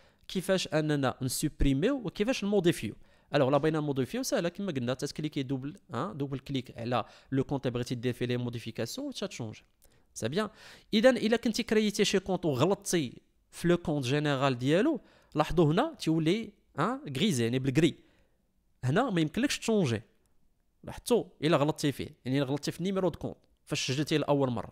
كيفاش اننا نسوبريميو وكيفاش نموديفيو الوغ لا بغينا نموديفيو ساهله كما قلنا تاتكليكي دوبل ها دوبل كليك على لو كونت بغيتي دير فيه لي موديفيكاسيون وتتشونج سي بيان اذا الا كنتي كريتي شي كونت وغلطتي في لو كونت جينيرال ديالو لاحظوا هنا تيولي ها غريزي يعني بالكري هنا ما يمكنلكش تشونجي لاحظتوا الا غلطتي فيه يعني غلطتي في النيميرو دو كونت فاش سجلتيه لاول مره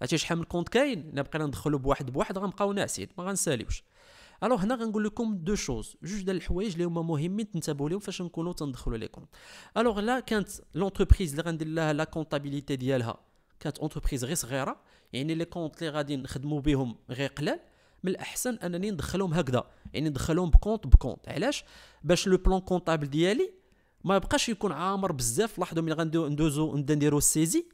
عرفتي شحال من كونت كاين الا بقينا ندخلو بواحد بواحد غنبقاو ناعسين ما غنساليوش الو هنا غنقول لكم دو شوز جوج ديال الحوايج اللي هما مهمين تنتبهوا لهم فاش نكونوا تندخلوا لي كونت الوغ لا كانت لونتربريز اللي غندير لها لا كونطابيليتي ديالها كانت اونتربريز غير صغيره يعني لي كونت اللي غادي نخدموا بهم غير قلال من الاحسن انني ندخلهم هكذا يعني ندخلهم بكونت بكونت علاش باش لو بلون كونطابل ديالي ما يبقاش يكون عامر بزاف لاحظوا ملي غندوزو نديرو السيزي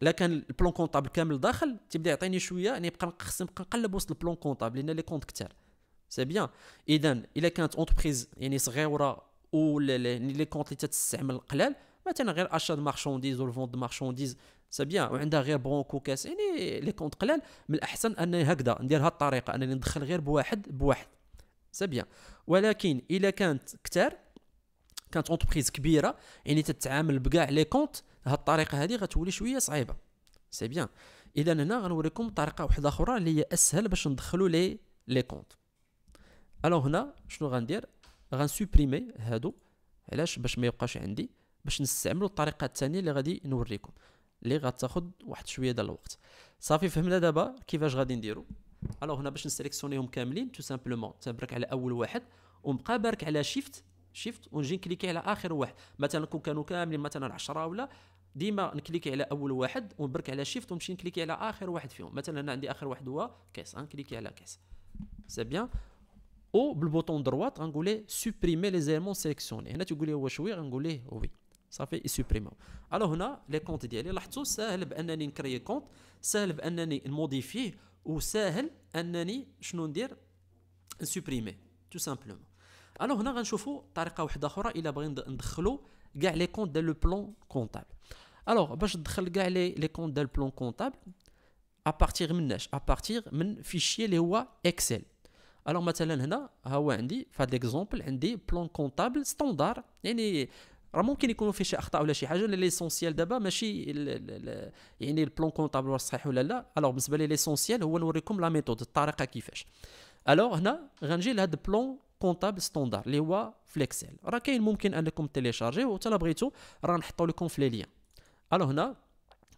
لا كان البلون كونطابل كامل داخل تيبدا يعطيني شويه يعني نبقى نقسم نبقى نقلب وسط البلون كونطابل لان لي كونت كثار سي بيان اذا الا كانت اونتربريز يعني صغيره و يعني لي كونت اللي تستعمل قلال مثلا غير اشا مارشونديز ولا فوند مارشونديز سي بيان وعندها غير بونك وكاس يعني لي كونت قلال من الاحسن انني هكذا ندير هاد الطريقه انني ندخل غير بواحد بواحد سي بيان ولكن الا كانت كثار كانت اونتربريز كبيره يعني تتعامل بكاع لي كونت هاد الطريقه هادي غتولي شويه صعيبه سي بيان اذا هنا غنوريكم طريقه واحده اخرى اللي هي اسهل باش ندخلوا لي لي كونت الو هنا شنو غندير غنسوبريمي هادو علاش باش ما يبقاش عندي باش نستعملوا الطريقه الثانيه اللي غادي نوريكم اللي غتاخد واحد شويه ديال الوقت صافي فهمنا دابا كيفاش غادي نديرو الو هنا باش نسيليكسيونيهم كاملين تو سامبلومون تبرك على اول واحد ونبقى بارك على شيفت شيفت ونجي نكليكي على اخر واحد مثلا كون كانوا كاملين مثلا 10 ولا ديما نكليكي على اول واحد ونبرك على شيفت ونمشي نكليكي على اخر واحد فيهم مثلا انا عندي اخر واحد هو كاس نكليكي على كاس سي بيان او بالبوطون دروات غنقول سوبريمي لي زيمون سيليكسيوني هنا تيقول لي شوي غنقولي غنقول وي صافي يسوبريمو الو هنا لي كونت ديالي لاحظتوا ساهل بانني نكري كونت ساهل بانني نموديفيه وساهل انني شنو ندير نسوبريمي تو سامبلومون الو هنا غنشوفوا طريقه واحده اخرى الا بغينا ندخلوا كاع لي كونت ديال لو بلون كونطابل Alors, je vais les, comptes dans plan comptable à partir de À partir d'un fichier les Excel. Alors, مثلا هنا ها هو عندي في هذا standard. عندي بلان كونطابل ستاندار يعني راه ممكن يكونوا فيه شي اخطاء ولا شي حاجه ليسونسيال دابا ماشي يعني البلان كونطابل واش صحيح ولا لا الوغ بالنسبه لي هو نوريكم لا ميثود الطريقه كيفاش الوغ هنا غنجي لهذا البلان كونطابل ستاندار اللي هو فليكسيل راه كاين ممكن بغيتو راه نحطو الو هنا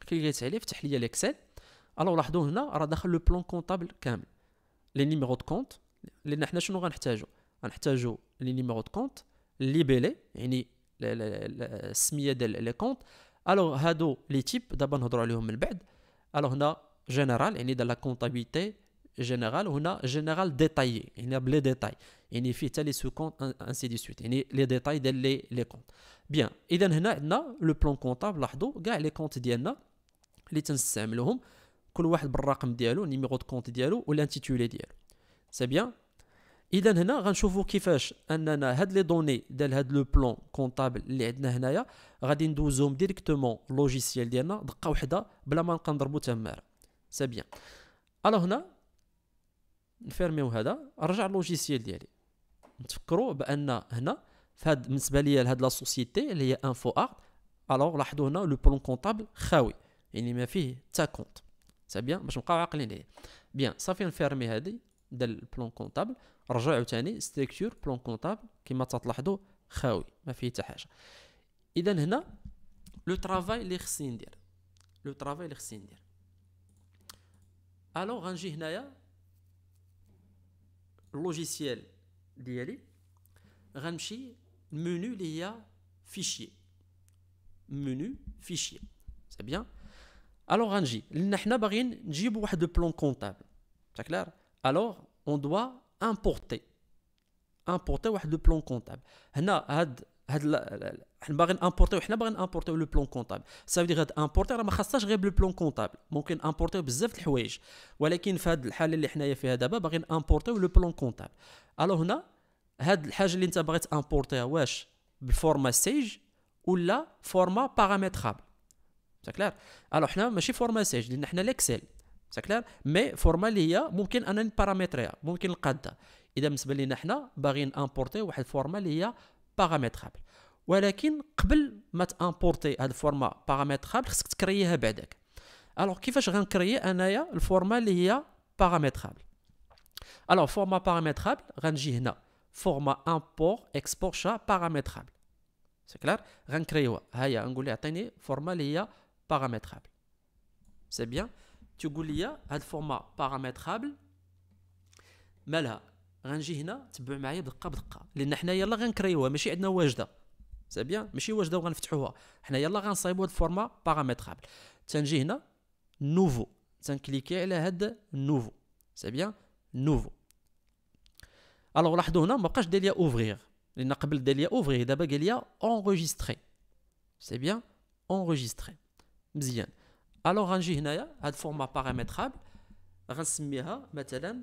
كليكيت عليه فتح لي ليكسل الو لاحظوا هنا راه داخل لو بلون كونطابل كامل لي نيميرو دو كونط لان حنا شنو غنحتاجو غنحتاجو لي نيميرو دو كونط لي بيلي يعني السميه ديال لي كونط الو هادو لي تيب دابا نهضروا عليهم من بعد الو هنا جينيرال يعني ديال لا كونطابيلتي général, on a général détaillé. Il y a les détails. Il y a les sous ainsi de suite. Il y a les détails des les, comptes. Bien. a, a le plan comptable. a les comptes que a de l'intitulé C'est bien. a, données, le plan comptable, les a, y a, directement logiciel C'est bien. Alors, نفيرميو هذا نرجع اللوجيسيال ديالي نتفكروا بان هنا فهاد بالنسبه ليا لهاد لا سوسيتي اللي هي انفو ارت الوغ لاحظوا هنا لو بلون كونطابل خاوي يعني ما فيه تا كونط سي بيان باش نبقاو عاقلين عليه بيان صافي نفيرمي هادي ديال البلون كونطابل رجع عاوتاني ستيكتور بلون كونطابل كما تلاحظوا خاوي ما فيه حتى حاجه اذا هنا لو ترافاي اللي خصني ندير لو ترافاي اللي خصني ندير الوغ غنجي هنايا logiciel de li menu li fichier menu fichier c'est bien alors rnji nous on un plan comptable c'est clair alors on doit importer importer un plan comptable هاد حنا باغيين امبورتيو حنا باغيين امبورتيو لو بلون كونطابل سافي غاد امبورتيو راه ما خاصهاش غير بلو بلون كونطابل ممكن امبورتيو بزاف د الحوايج ولكن في هاد الحاله اللي حنايا فيها دابا باغيين امبورتيو لو بلون كونطابل الو هنا هاد الحاجه اللي انت بغيت امبورتيها واش بالفورما سيج ولا فورما بارامترابل سا كلير الو حنا ماشي فورما سيج لان حنا ليكسل سا كلير مي فورما اللي هي ممكن انا نبارامتريها ممكن نقادها اذا بالنسبه لينا حنا باغيين امبورتي واحد الفورما اللي هي paramétrable, mais avant d'importer ce format paramétrable, vous allez le créer après. Alors, comment créer un format est paramétrable? Alors, le format paramétrable, on va format import, export, paramétrable. C'est clair, Je vais le créer, on va lui dire un format est paramétrable. C'est bien, tu lui dis un format paramétrable, غنجي هنا تبع معايا دقه بدقه لان حنا يلا غنكريوها ماشي عندنا واجده سي بيان ماشي واجده وغنفتحوها حنا يلا غنصايبوا هاد الفورما باراميترابل تنجي هنا نوفو تنكليكي على هاد نوفو سي بيان نوفو الوغ لاحظوا هنا مابقاش دير ليا اوفغيغ لان قبل دير ليا اوفغيغ دابا قال ليا اونغيستري سي بيان اونغيستري مزيان الوغ غنجي هنايا هاد فورما باراميترابل غنسميها مثلا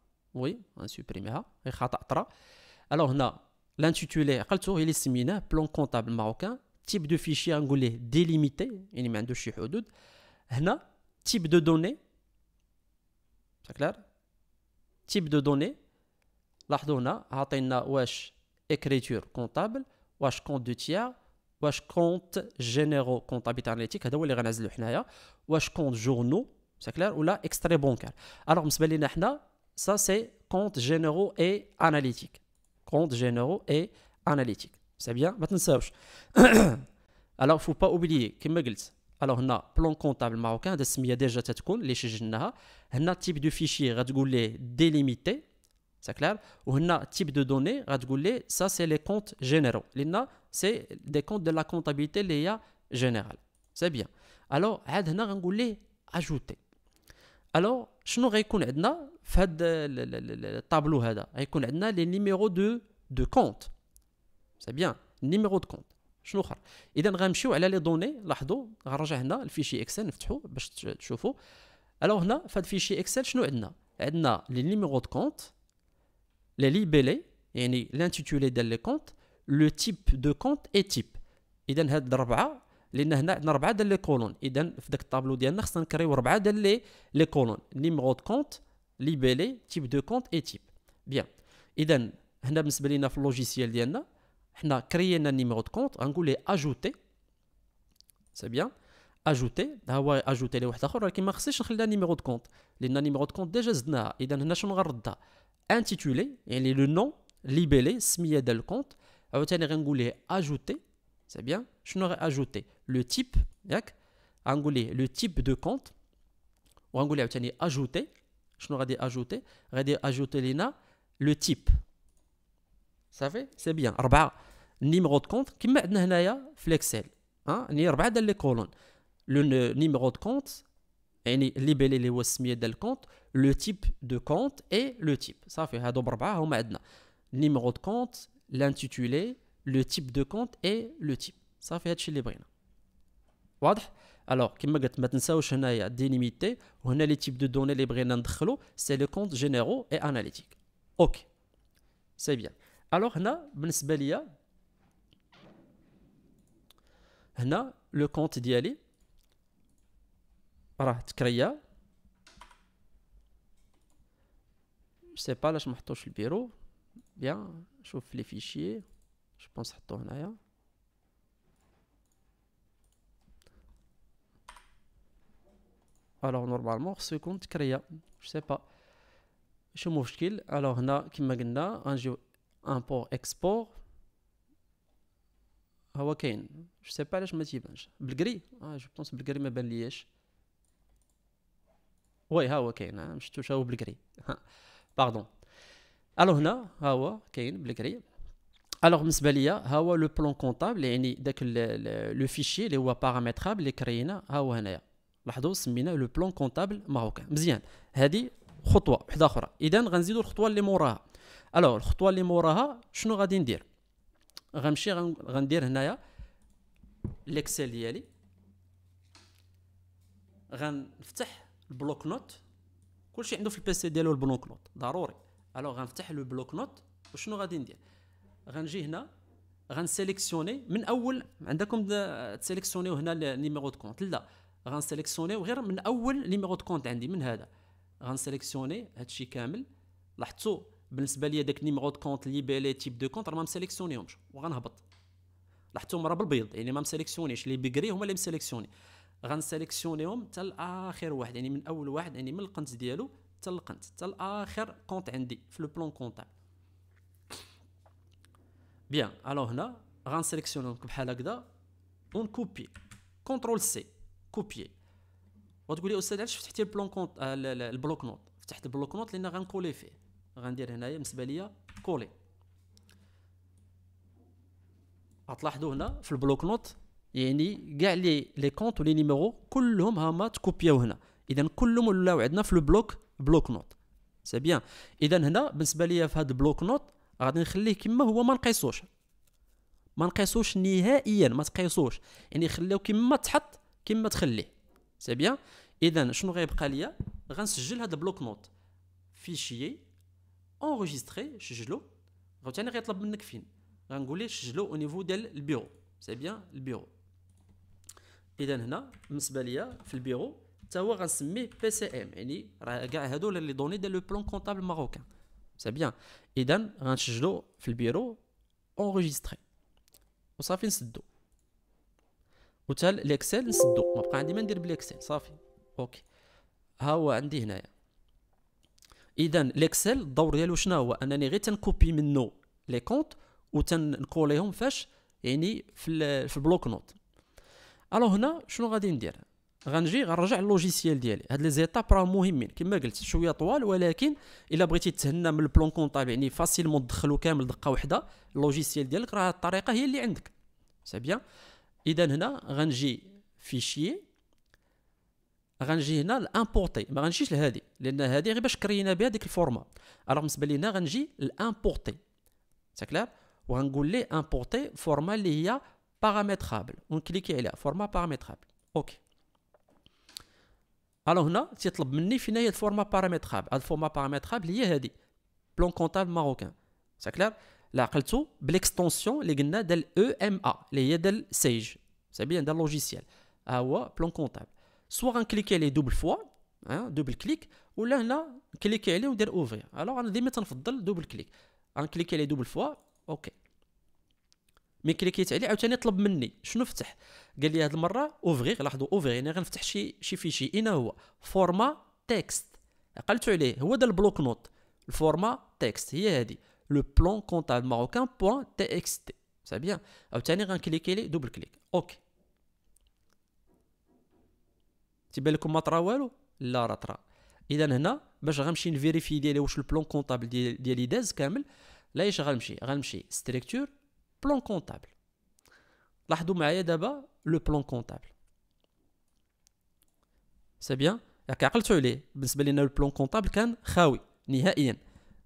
Oui, on supprime Alors, on a l'intitulé, plan comptable marocain, type de fichier angolais délimité, il a de données, c'est type de données, c'est clair Type de données, là, on a, écriture comptable, واش compte de tiers, واش compte généraux comptable, analytique, هذا compte c'est clair, ou là extra bancaire. Alors, ça c'est comptes généraux et analytiques. Comptes généraux et analytiques. C'est bien Maintenant, Alors, il ne faut pas oublier, que je alors, plan comptable marocain, il y a déjà un type de fichier, on délimité, c'est clair, on a type de données, on ça c'est les comptes généraux. Lina c'est des comptes de la comptabilité générale. C'est bien. Alors, on a ajouté, Alors, je nous edna في هذا الطابلو هذا غيكون عندنا لي نيميرو دو دو كونت سي بيان نيميرو دو كونت شنو اخر اذا غنمشيو على لي دوني لاحظوا غنرجع هنا الفيشي اكسل نفتحو باش تشوفوا الو هنا في هذا الفيشي اكسل شنو عندنا عندنا لي نيميرو دو كونت لي ليبيلي يعني لانتيتولي ديال لي كونت لو تيب دو كونت اي تيب اذا هاد الاربعه لان هنا عندنا اربعه ديال لي كولون اذا في داك الطابلو ديالنا خصنا نكريو اربعه ديال لي لي كولون نيميرو دو كونت libellé, type de compte et type. Bien. Et donc, nous avons le logiciel, nous créé un numéro de compte, nous avons ajouter. C'est bien. Ajouté. Nous ah avons ajouté les autres, nous avons créé numéro de compte. Le numéro de compte déjà zna. Et donc, nous avons ajouté intitulé, il est le nom libellé, smié de le compte. Nous avons voulu ajouter. C'est bien. Je n'aurais ajouter le type. Nous avons le type de compte. Nous avons ajouté. Je vais ajouter le type. Ça fait C'est bien. Le numéro de compte, qui m'a aidé à faire Excel. Il y a hein? colonnes. Le numéro de compte, le le type de compte et le type. Ça fait Le numéro de compte, l'intitulé, le type de compte et le type. Ça fait alors, comme je l'ai dit, délimité, on a les types de données les c'est le compte généraux et analytique. Ok, c'est bien. Alors, on a, ben, on a le compte d'Yali, je ne sais pas là je vais le bureau. Bien, je les fichiers. Je pense que je alors normalement ce compte créa je sais pas شو مشكل alors هنا كما قلنا un import export هو كاين pas sais pas علاش ما تيبانش بالكري اه جو بونس بالكري ما بان لياش وي ها هو كاين ما شفتوش بالكري باردون الو هنا ها هو كاين بالكري Alors, ليا ها هو لو بلون كونطابل يعني داك لو فيشي fichier هو لاحظوا سميناه لو بلون كونطابل ماروكان مزيان هذه خطوه وحده اخرى اذا غنزيدوا الخطوه اللي موراها الو الخطوه اللي موراها شنو غادي ندير غنمشي غندير هنايا ليكسل ديالي غنفتح البلوك نوت كلشي عنده في البيسي ديالو البلوك نوت ضروري الو غنفتح لو بلوك نوت وشنو غادي ندير غنجي هنا غنسيليكسيوني من اول عندكم تسيليكسيونيو هنا النيميرو دو كونت لا غنسيليكسيوني غير من اول نيميرو دو كونت عندي من هذا غنسيليكسيوني هادشي كامل لاحظتوا بالنسبه ليا داك نيميرو دو كونت لي تيب دو كونت راه ما مسيليكسيونيهمش وغنهبط لاحظتهم راه بالبيض يعني ما مسيليكسيونيش لي بيغري هما اللي مسيليكسيوني غنسيليكسيونيهم حتى لاخر واحد يعني من اول واحد يعني من القنت ديالو حتى القنت حتى لاخر كونت عندي في لو بلون كونطابل بيان الو هنا غنسيليكسيونيهم بحال هكذا اون كوبي كونترول سي كوبيي وتقول لي استاذ علاش فتحتي البلون كونت آه، البلوك نوت فتحت البلوك نوت لان غنكولي فيه غندير هنايا بالنسبه ليا كولي غتلاحظوا هنا في البلوك نوت يعني كاع لي لي كونت ولي نيميرو كلهم هما تكوبياو هنا اذا كلهم ولاو عندنا في البلوك بلوك نوت سي بيان اذا هنا بالنسبه ليا في هذا البلوك نوت غادي نخليه كما هو ما نقيسوش ما نقيسوش نهائيا ما تقيسوش يعني خلاو كما تحط كيما تخليه سي بيان اذا شنو غيبقى ليا غنسجل هذا بلوك نوت فيشيي اونغيستري سجلو غوتاني غيطلب منك فين غنقول ليه سجلو او نيفو ديال البيرو سي بيان البيرو اذا هنا بالنسبه ليا في البيرو حتى هو غنسميه بي سي ام يعني راه كاع هادو لي دوني ديال لو بلون كونطابل ماروكان سي بيان اذا غنسجلو في البيرو اونغيستري وصافي نسدو وتا الاكسل نسدو ما بقى عندي ما ندير بالاكسل صافي اوكي ها هو عندي هنايا اذا الاكسل الدور ديالو شنو هو انني غير تنكوبي منه لي كونت و تنكوليهم فاش يعني في في البلوك نوت الو هنا شنو غادي ندير غنجي غنرجع للوجيسيال ديالي هاد لي زيتاب راه مهمين كما قلت شويه طوال ولكن الا بغيتي تهنى من البلون كونطاب يعني فاسيلمون تدخلو كامل دقه واحده اللوجيسيال ديالك راه الطريقه هي اللي عندك سي بيان اذا هنا غنجي فيشيي غنجي هنا لامبورتي ما غنجيش لهادي لان هادي غير باش كرينا بها ديك الفورما الوغ بالنسبه لينا غنجي لامبورتي سي كلير وغنقول لي امبورتي فورما اللي هي باراميترابل ونكليكي عليها فورما باراميترابل اوكي الو هنا تيطلب مني فين هي الفورما باراميترابل الفورما باراميترابل هي هادي بلون كونطابل ماروكان سي كلير لا عقلتو بالاكستنسيون اللي قلنا ديال او e ام ا اللي هي ديال سيج سبيا ديال لوجيسيال ها هو بلون كونطابل سوا غنكليكي عليه دوبل فوا دوبل كليك ولا هنا كليكي عليه وندير اوفري الوغ انا ديما تنفضل دوبل كليك غنكليكي عليه دوبل فوا اوكي مي كليكيت عليه عاوتاني طلب مني شنو فتح قال لي هاد المره اوفغي لاحظوا اوفغي يعني غنفتح شي شي فيشي اين هو فورما تكست عقلتو عليه هو دا البلوك نوت الفورما تكست هي هذه le plan comptable marocain.txt. C'est bien. Obtenir un clic et double clic. Ok. Si belle comme matra ou la ratra. Et je vais vérifier le plan comptable a l'IDES. Là, je vais Structure, plan comptable. Là, je vais d'abord le plan comptable. C'est bien. Il le plan comptable qui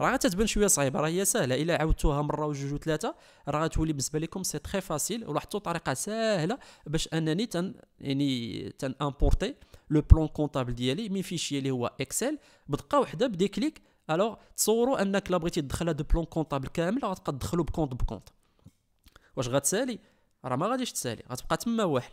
راه تتبان شويه صعيبه راه هي سهله الا عاودتوها مره وجوج وثلاثه راه غتولي بالنسبه لكم سي تري فاسيل ولاحظتوا طريقه سهله باش انني تن يعني تن امبورتي لو بلون كونطابل ديالي من فيشي اللي هو اكسل بدقه واحده بدي كليك الوغ تصوروا انك لا بغيتي تدخل هذا بلون كونطابل كامل غتبقى تدخلو بكونت بكونت واش غتسالي راه ما غاديش تسالي غتبقى تما واحد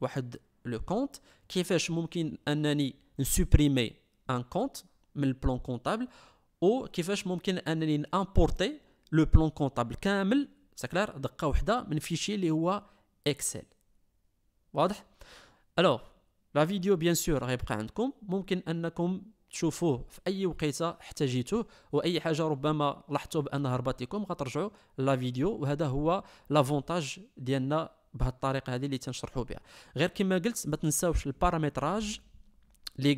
واحد لو كونت كيفاش ممكن انني نسوبريمي ان كونت من البلان كونطابل كيفاش ممكن انني نامبورتي لو بلان كونطابل كامل ساكلار دقه واحده من فيشي اللي هو اكسل واضح الو لا فيديو بيان سور غيبقى عندكم ممكن انكم تشوفوه في اي وقيته احتاجيتوه واي حاجه ربما لاحظتوا بانها هربت لكم غترجعوا لا فيديو وهذا هو لافونتاج ديالنا Je vais vous montrer les paramètres, les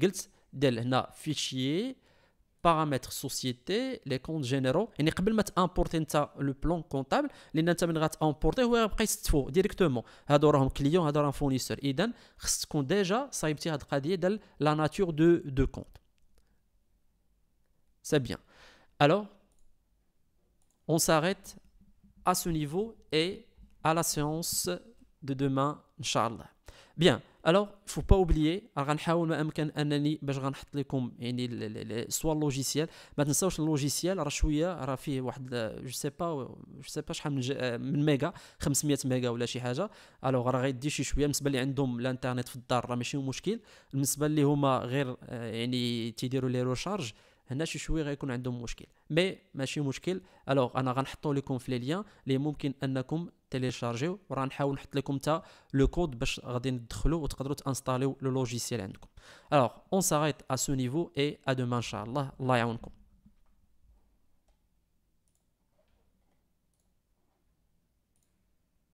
files, les paramètres société, les comptes généraux. Et je vais vous montrer le plan comptable. Vous allez vous montrer directement. faut directement avoir un client, vous un fournisseur. Et puis, ce qu'on déjà, ça a été de la nature de deux comptes. C'est bien. Alors, on s'arrête à ce niveau et à la séance. de demain Inch'Allah. Bien, alors il faut pas oublier, alors غنحاول ما امكن انني باش غنحط لكم يعني سوا اللوجيسيال ما تنساوش اللوجيسيال راه شويه راه فيه واحد جو سي با جو سي با شحال من, من ميغا 500 ميغا ولا شي حاجه الوغ راه غيدي شي شويه بالنسبه اللي عندهم الانترنت في الدار راه ماشي مشكل بالنسبه اللي هما غير آه، يعني تيديروا لي روشارج هنا شي شويه غيكون عندهم مشكل مي ماشي مشكل الوغ انا غنحطو لكم في لي ليان اللي ممكن انكم téléchargez-vous, on va essayer de mettre le code pour que vous puissiez installer le logiciel. Alors, on s'arrête à ce niveau et à demain, inshallah, Allah y aounkoum.